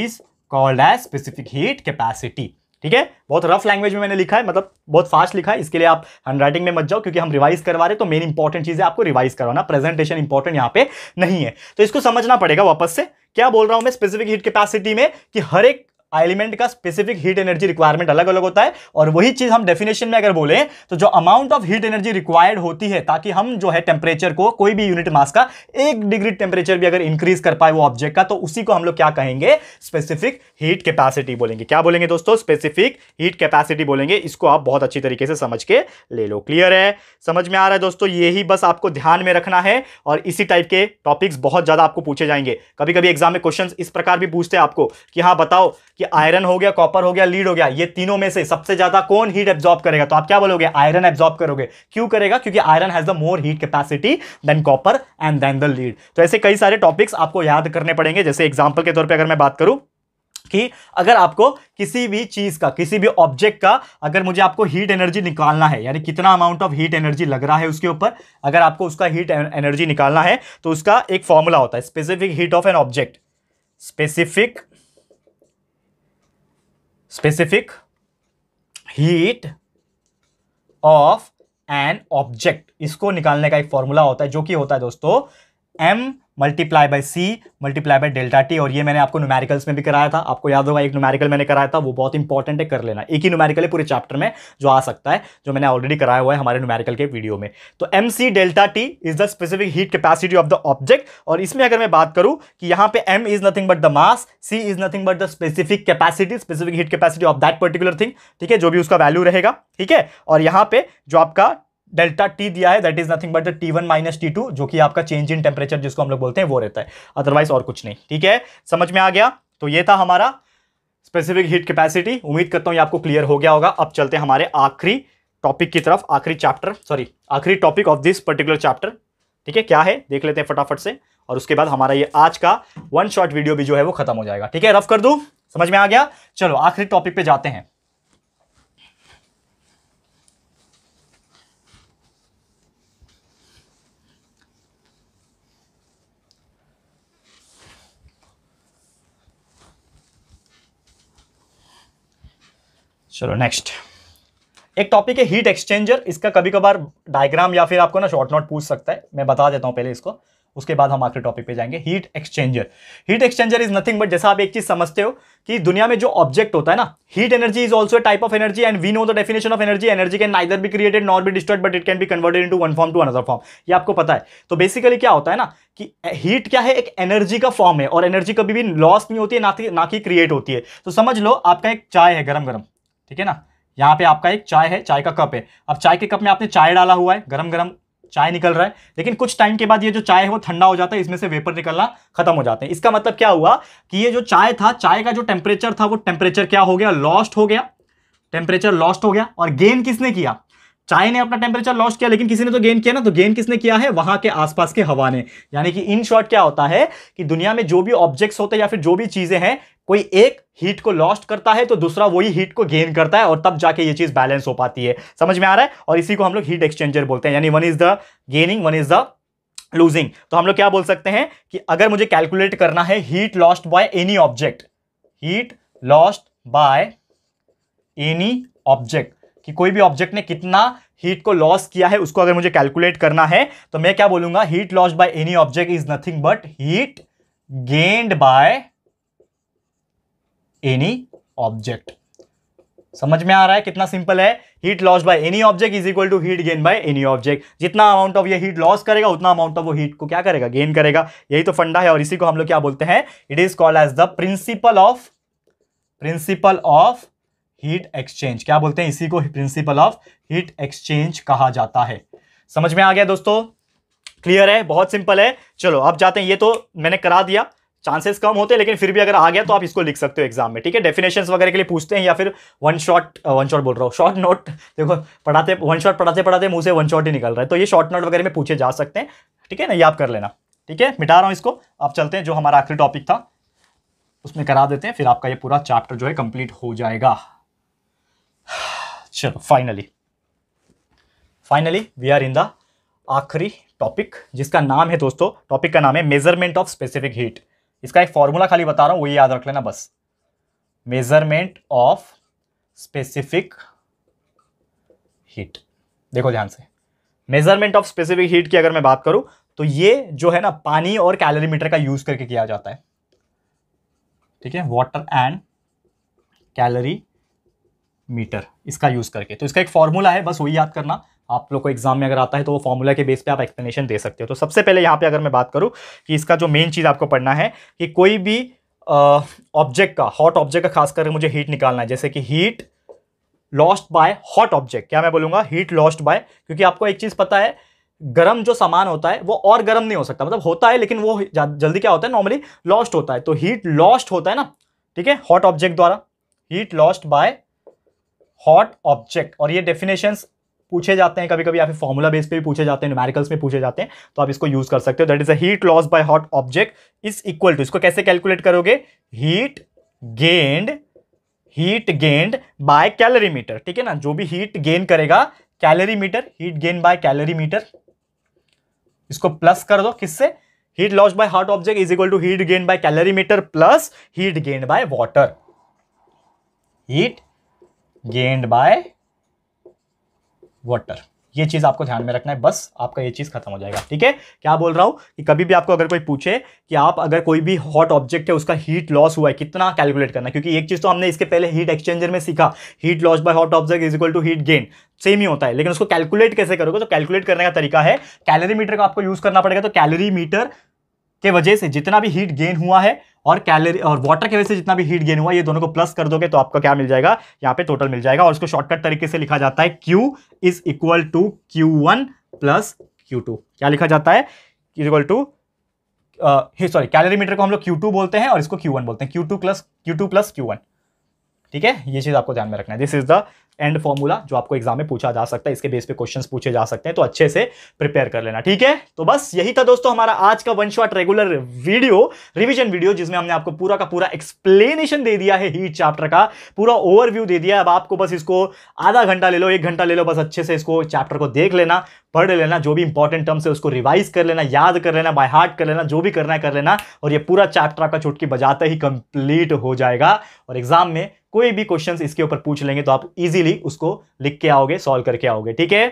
is called as specific heat capacity ठीक है बहुत रफ लैंग्वेज में मैंने लिखा है मतलब बहुत फास्ट लिखा है इसके लिए आप हैंडराइटिंग में मत जाओ क्योंकि हम रिवाइज करवा रहे तो मेन इंपॉर्टेंट चीज़ है आपको रिवाइज करवाना प्रेजेंटेशन इंपॉर्टेंट यहाँ पे नहीं है तो इसको समझना पड़ेगा वापस से क्या बोल रहा हूँ मैं स्पेसिफिक हीट कैपेसिटी में कि हर एक एलिमेंट का स्पेसिफिक हीट एनर्जी रिक्वायरमेंट अलग अलग होता है और वही चीज़ हम डेफिनेशन में अगर बोले तो जो amount of heat energy required होती है ताकि हम जो है टेम्परेचर को कोई भी यूनिट मास का एक डिग्री टेम्परेचर भी अगर इंक्रीज कर पाए वो ऑब्जेक्ट का तो उसी को हम लोग क्या कहेंगे स्पेसिफिक हीट कैपेसिटी बोलेंगे क्या बोलेंगे दोस्तों स्पेसिफिक हीट कैपेसिटी बोलेंगे इसको आप बहुत अच्छी तरीके से समझ के ले लो क्लियर है समझ में आ रहा है दोस्तों यही बस आपको ध्यान में रखना है और इसी टाइप के टॉपिक्स बहुत ज़्यादा आपको पूछे जाएंगे कभी कभी एग्जाम में क्वेश्चन इस प्रकार भी पूछते हैं आपको कि हाँ बताओ कि आयरन हो गया कॉपर हो गया लीड हो गया ये तीनों में से सबसे ज्यादा कौन हीट एब्जॉर्ब करेगा तो आप क्या बोलोगे आयरन एब्जॉर्ब करोगे क्यों करेगा क्योंकि iron has the more heat capacity than copper and then the lead तो ऐसे कई सारे टॉपिक्स आपको याद करने पड़ेंगे जैसे एग्जाम्पल के तौर पर अगर मैं बात करूं कि अगर आपको किसी भी चीज़ का किसी भी ऑब्जेक्ट का अगर मुझे आपको हीट एनर्जी निकालना है यानी कितना अमाउंट ऑफ हीट एनर्जी लग रहा है उसके ऊपर अगर आपको उसका हीट एनर्जी निकालना है तो उसका एक फॉर्मूला होता है specific heat of an object specific specific heat of an object इसको निकालने का एक फॉर्मूला होता है जो कि होता है दोस्तों M multiply by C multiply by delta T और ये मैंने आपको न्यूमेरिकल्स में भी कराया था आपको याद होगा एक न्यूमेरिकल मैंने कराया था वो बहुत इंपॉर्टेंट है कर लेना एक ही न्यूमेरिकल है पूरे चैप्टर में जो आ सकता है जो मैंने ऑलरेडी कराया हुआ है हमारे न्यूमेरिकल के वीडियो में तो M C delta T is the specific heat capacity of the object और इसमें अगर मैं बात करूँ कि यहाँ पे M is nothing but the mass C is nothing but the specific capacity specific heat capacity of that particular thing ठीक है जो भी उसका वैल्यू रहेगा ठीक है और यहाँ पे जो आपका डेल्टा टी दिया है that is nothing but T one minus T two जो कि आपका चेंज इन टेम्परेचर जिसको हम लोग बोलते हैं वो रहता है अदरवाइज और कुछ नहीं ठीक है समझ में आ गया तो ये था हमारा स्पेसिफिक हीट कैपेसिटी उम्मीद करता हूँ ये आपको क्लियर हो गया होगा अब चलते हैं हमारे आखिरी टॉपिक की तरफ आखिरी चैप्टर सॉरी आखिरी topic of this particular chapter ठीक है क्या है देख लेते हैं फटाफट से और उसके बाद हमारा ये आज का वन शॉर्ट वीडियो भी जो है वो खत्म हो जाएगा ठीक है रफ कर दू समझ में आ गया चलो आखिरी टॉपिक पे जाते हैं चलो नेक्स्ट एक टॉपिक है हीट एक्सचेंजर इसका कभी कभार डायग्राम या फिर आपको ना शॉर्ट नोट पूछ सकता है मैं बता देता हूं पहले इसको उसके बाद हम आखिरी टॉपिक पे जाएंगे heat exchanger heat exchanger is nothing but जैसा आप एक चीज समझते हो कि दुनिया में जो ऑब्जेक्ट होता है ना heat energy is also type of energy and we know the definition of energy energy can neither be created not be destroyed but it can be converted to one form to another form ये आपको पता है तो basically क्या होता है ना कि हीट क्या है एक एनर्जी का फॉर्म है और एनर्जी कभी भी लॉस नहीं होती है ना, ना कि क्रिएट होती है तो समझ लो आपका एक चाय है गरम गरम ठीक है ना यहाँ पे आपका एक चाय है चाय का कप है अब चाय के कप में आपने चाय डाला हुआ है गरम गरम चाय निकल रहा है लेकिन कुछ टाइम के बाद ये जो चाय है वो ठंडा हो जाता है इसमें से वेपर निकलना खत्म हो जाते हैं इसका मतलब क्या हुआ कि ये जो चाय था चाय का जो टेम्परेचर था वो टेम्परेचर क्या हो गया लॉस्ट हो गया टेम्परेचर लॉस्ट हो गया और गेन किसने किया चाय ने अपना टेम्परेचर लॉस किया लेकिन किसी ने तो गेन किया ना तो गेन किसने किया है वहां के आसपास के हवा ने यानी कि इन शॉर्ट क्या होता है कि दुनिया में जो भी ऑब्जेक्ट्स होते हैं या फिर जो भी चीजें हैं कोई एक हीट को लॉस्ट करता है तो दूसरा वही हीट को गेन करता है और तब जाके ये चीज़ बैलेंस हो पाती है समझ में आ रहा है और इसी को हम लोग हीट एक्सचेंजर बोलते हैं यानी one is the gaining one is the losing तो हम लोग क्या बोल सकते हैं कि अगर मुझे कैलकुलेट करना है heat lost by any object heat lost by any object कि कोई भी ऑब्जेक्ट ने कितना हीट को लॉस किया है उसको अगर मुझे कैलकुलेट करना है तो मैं क्या बोलूंगा heat lost by any object is nothing but heat gained by any object समझ में आ रहा है कितना सिंपल है heat loss by any object is equal to heat gain by any object जितना अमाउंट ऑफ ये हीट लॉस करेगा उतना अमाउंट ऑफ वो हीट को क्या करेगा गेन करेगा यही तो फंडा है और इसी को हम लोग क्या बोलते हैं it is called as the principle of principle of heat exchange क्या बोलते हैं इसी को प्रिंसिपल ऑफ हीट एक्सचेंज कहा जाता है समझ में आ गया दोस्तों क्लियर है बहुत सिंपल है चलो अब जाते हैं ये तो मैंने करा दिया चांसेस कम होते हैं लेकिन फिर भी अगर आ गया तो आप इसको लिख सकते हो एग्जाम में ठीक है डेफिनेशन वगैरह के लिए पूछते हैं या फिर वन शॉट वन शॉट बोल रहा हूँ शॉर्ट नोट देखो पढ़ाते वन शॉट पढ़ाते पढ़ाते मुंह से वन शॉट ही निकल रहा है तो ये शॉर्ट नोट वगैरह में पूछे जा सकते हैं ठीक है ना ये आप कर लेना ठीक है मिटा रहा हूँ इसको आप चलते हैं जो हमारा आखिरी टॉपिक था उसमें करा देते हैं फिर आपका ये पूरा चैप्टर जो है कंप्लीट हो जाएगा चलो finally finally we are in the आखिरी टॉपिक जिसका नाम है दोस्तों टॉपिक का नाम है मेजरमेंट ऑफ स्पेसिफिक हीट इसका एक फॉर्मूला खाली बता रहा हूं वही याद रख लेना बस मेजरमेंट ऑफ स्पेसिफिक हीट देखो ध्यान से मेजरमेंट ऑफ स्पेसिफिक हीट की अगर मैं बात करूं तो ये जो है ना पानी और कैलोरीमीटर का यूज करके किया जाता है ठीक है वाटर एंड कैलोरी मीटर इसका यूज करके तो इसका एक फॉर्मूला है बस वही याद करना आप लोग को एग्जाम में अगर आता है तो वो फॉर्मूला के बेस पे आप एक्सप्लेनेशन दे सकते हो तो सबसे पहले यहाँ पे अगर मैं बात करूँ कि इसका जो मेन चीज़ आपको पढ़ना है कि कोई भी ऑब्जेक्ट का हॉट ऑब्जेक्ट का खास करके मुझे हीट निकालना है जैसे कि heat lost by hot object क्या मैं बोलूँगा हीट लॉस्ट बाय क्योंकि आपको एक चीज़ पता है गर्म जो सामान होता है वो और गर्म नहीं हो सकता मतलब होता है लेकिन वो जल्दी क्या होता है नॉर्मली लॉस्ट होता है तो हीट लॉस्ट होता है ना ठीक है हॉट ऑब्जेक्ट द्वारा heat lost by hot object और ये डेफिनेशंस पूछे जाते हैं कभी कभी या फिर बेस पे भी पूछे जाते हैं न्यूमेरिकल्स में पूछे जाते हैं तो आप इसको यूज कर सकते हो that is heat loss by hot object is equal to इसको कैसे कैलकुलेट करोगे heat gained heat gained by calorimeter ठीक है ना जो भी हीट गेन करेगा calorimeter heat gain by calorimeter इसको प्लस कर दो किससे heat loss by hot object is equal to heat gain by calorimeter plus heat gain by water heat gained by water ये चीज आपको ध्यान में रखना है बस आपका ये चीज खत्म हो जाएगा ठीक है क्या बोल रहा हूं कि कभी भी आपको अगर कोई पूछे कि आप अगर कोई भी हॉट ऑब्जेक्ट है उसका हीट लॉस हुआ है कितना कैलकुलेट करना क्योंकि एक चीज तो हमने इसके पहले हीट एक्सचेंजर में सीखा heat loss by hot object is equal to heat gain same ही होता है लेकिन उसको कैलकुलेट कैसे करोगे तो कैलकुलेट करने का तरीका है कैलरी मीटर का आपको यूज करना पड़ेगा तो मीटर के वजह से जितना भी हीट गेन हुआ है और कैलोरी और वाटर की वजह से जितना भी हीट गेन हुआ ये दोनों को प्लस कर दोगे तो आपको क्या मिल जाएगा यहाँ पे टोटल मिल जाएगा और इसको शॉर्टकट तरीके से लिखा जाता है Q is equal to Q one plus Q two क्या लिखा जाता है equal to sorry calorimeter को हम लोग टू बोलते हैं और इसको वन बोलते हैं two plus two plus one ठीक है ये चीज आपको ध्यान में रखना है this is the end formula जो आपको एग्जाम में पूछा जा सकता है इसके बेस पे क्वेश्चंस पूछे जा सकते हैं तो अच्छे से प्रिपेयर कर लेना ठीक है तो बस यही था दोस्तों हमारा आज का one shot regular video revision video जिसमें हमने आपको पूरा का पूरा एक्सप्लेनेशन दे दिया है हीट चैप्टर का पूरा ओवरव्यू दे दिया अब आपको बस इसको आधा घंटा ले लो एक घंटा ले लो बस अच्छे से इसको चैप्टर को देख लेना पढ़ लेना जो भी इंपॉर्टेंट टर्म्स है उसको रिवाइज कर लेना याद कर लेना बाय हार्ट कर लेना जो भी करना है कर लेना और ये पूरा चैप्टर आपका चुटकी बजाते ही कंप्लीट हो जाएगा और एग्जाम में कोई भी क्वेश्चन इसके ऊपर पूछ लेंगे तो आप इजीली उसको लिख के आओगे सॉल्व करके आओगे ठीक है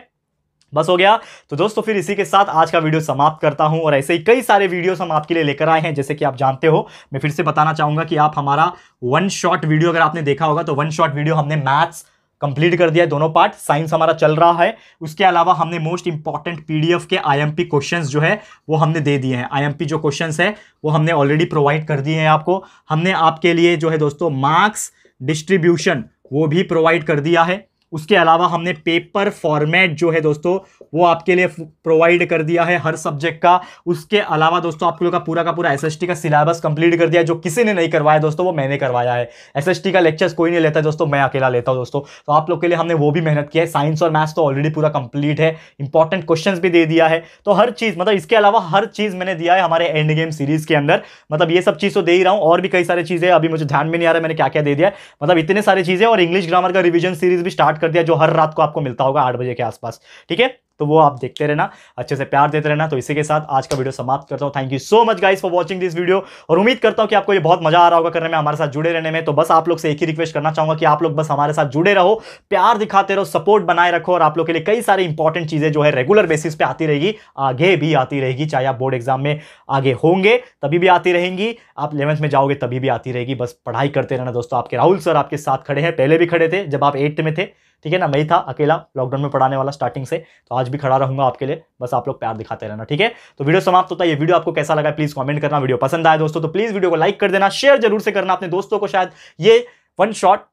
बस हो गया तो दोस्तों फिर इसी के साथ आज का वीडियो समाप्त करता हूं और ऐसे ही कई सारे वीडियोस हम आपके लिए लेकर आए हैं जैसे कि आप जानते हो मैं फिर से बताना चाहूंगा कि आप हमारा वन शॉट वीडियो अगर आपने देखा होगा तो वन शॉट वीडियो हमने मैथ्स कंप्लीट कर दिया है दोनों पार्ट साइंस हमारा चल रहा है उसके अलावा हमने मोस्ट इंपॉर्टेंट पीडीएफ के आईएमपी क्वेश्चंस जो है वो हमने दे दिए हैं आईएमपी जो क्वेश्चंस है वो हमने ऑलरेडी प्रोवाइड कर दिए हैं आपको हमने आपके लिए जो है दोस्तों मार्क्स डिस्ट्रीब्यूशन वो भी प्रोवाइड कर दिया है उसके अलावा हमने पेपर फॉर्मेट जो है दोस्तों वो आपके लिए प्रोवाइड कर दिया है हर सब्जेक्ट का उसके अलावा दोस्तों आप लोग का पूरा का पूरा एसएसटी का सिलेबस कंप्लीट कर दिया जो किसी ने नहीं करवाया दोस्तों वो मैंने करवाया है एसएसटी का लेक्चर्स कोई नहीं लेता दोस्तों मैं अकेला लेता हूँ दोस्तों तो आप लोग के लिए हमने वो भी मेहनत की है साइंस और मैथ्स तो ऑलरेडी पूरा कंप्लीट है इंपॉर्टेंट क्वेश्चन भी दे दिया है तो हर चीज़ मतलब इसके अलावा हर चीज़ मैंने दिया है हमारे एंड गेम सीरीज के अंदर मतलब ये सब चीज़ तो दे ही रहा हूँ और भी कई सारी चीज़ें अभी मुझे ध्यान में नहीं आ रहा मैंने क्या क्या दे दिया मतलब इतने सारी चीज़ें और इंग्लिश ग्रामर का रिविजन सीरीज भी स्टार्ट स्टार्ट कर दिया जो हर रात को आपको मिलता होगा आठ बजे के आसपास ठीक है तो वो आप देखते रहना अच्छे से प्यार देते रहना तो इसी के साथ आज का वीडियो समाप्त करता हूँ thank you so much guys for watching this video और उम्मीद करता हूँ कि आपको ये बहुत मजा आ रहा होगा करने में हमारे साथ जुड़े रहने में तो बस आप लोग से एक ही रिक्वेस्ट करना चाहूंगा कि आप लोग बस हमारे साथ जुड़े रहो प्यार दिखाते रहो सपोर्ट बनाए रखो और आप लोग के लिए कई सारी इंपॉर्टेंट चीजें जो है रेगुलर बेसिस पे आती रहेगी आगे भी आती रहेगी चाहे आप बोर्ड एग्जाम में आगे होंगे तभी भी आती रहेंगी आप इलेवंथ में जाओगे तभी भी आती रहेगी बस पढ़ाई करते रहना दोस्तों आपके राहुल सर आपके साथ खड़े हैं पहले भी खड़े थे जब आप एट्थ में थे ठीक है ना मैं था अकेला लॉकडाउन में पढ़ाने वाला स्टार्टिंग से तो आज भी खड़ा रहूंगा आपके लिए बस आप लोग प्यार दिखाते रहना ठीक है तो वीडियो समाप्त होता है ये वीडियो आपको कैसा लगा प्लीज कॉमेंट करना वीडियो पसंद आया दोस्तों तो प्लीज वीडियो को लाइक कर देना शेयर जरूर से करना अपने दोस्तों को शायद ये वन शॉट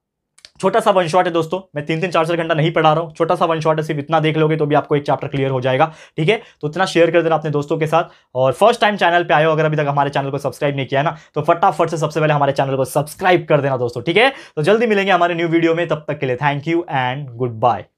छोटा सा वन शॉट है दोस्तों मैं तीन तीन चार चार घंटा नहीं पढ़ा रहा हूँ छोटा सा वन शॉट है सिर्फ इतना देख लोगे तो भी आपको एक चैप्टर क्लियर हो जाएगा ठीक है तो इतना शेयर कर देना अपने दोस्तों के साथ और फर्स्ट टाइम चैनल पर आए हो अगर अभी तक हमारे चैनल को सब्सक्राइब नहीं किया ना तो फटाफट से सबसे पहले हमारे चैनल को सब्सक्राइब कर देना दोस्तों ठीक है तो जल्दी मिलेंगे हमारे न्यू वीडियो में तब तक के लिए thank you and good bye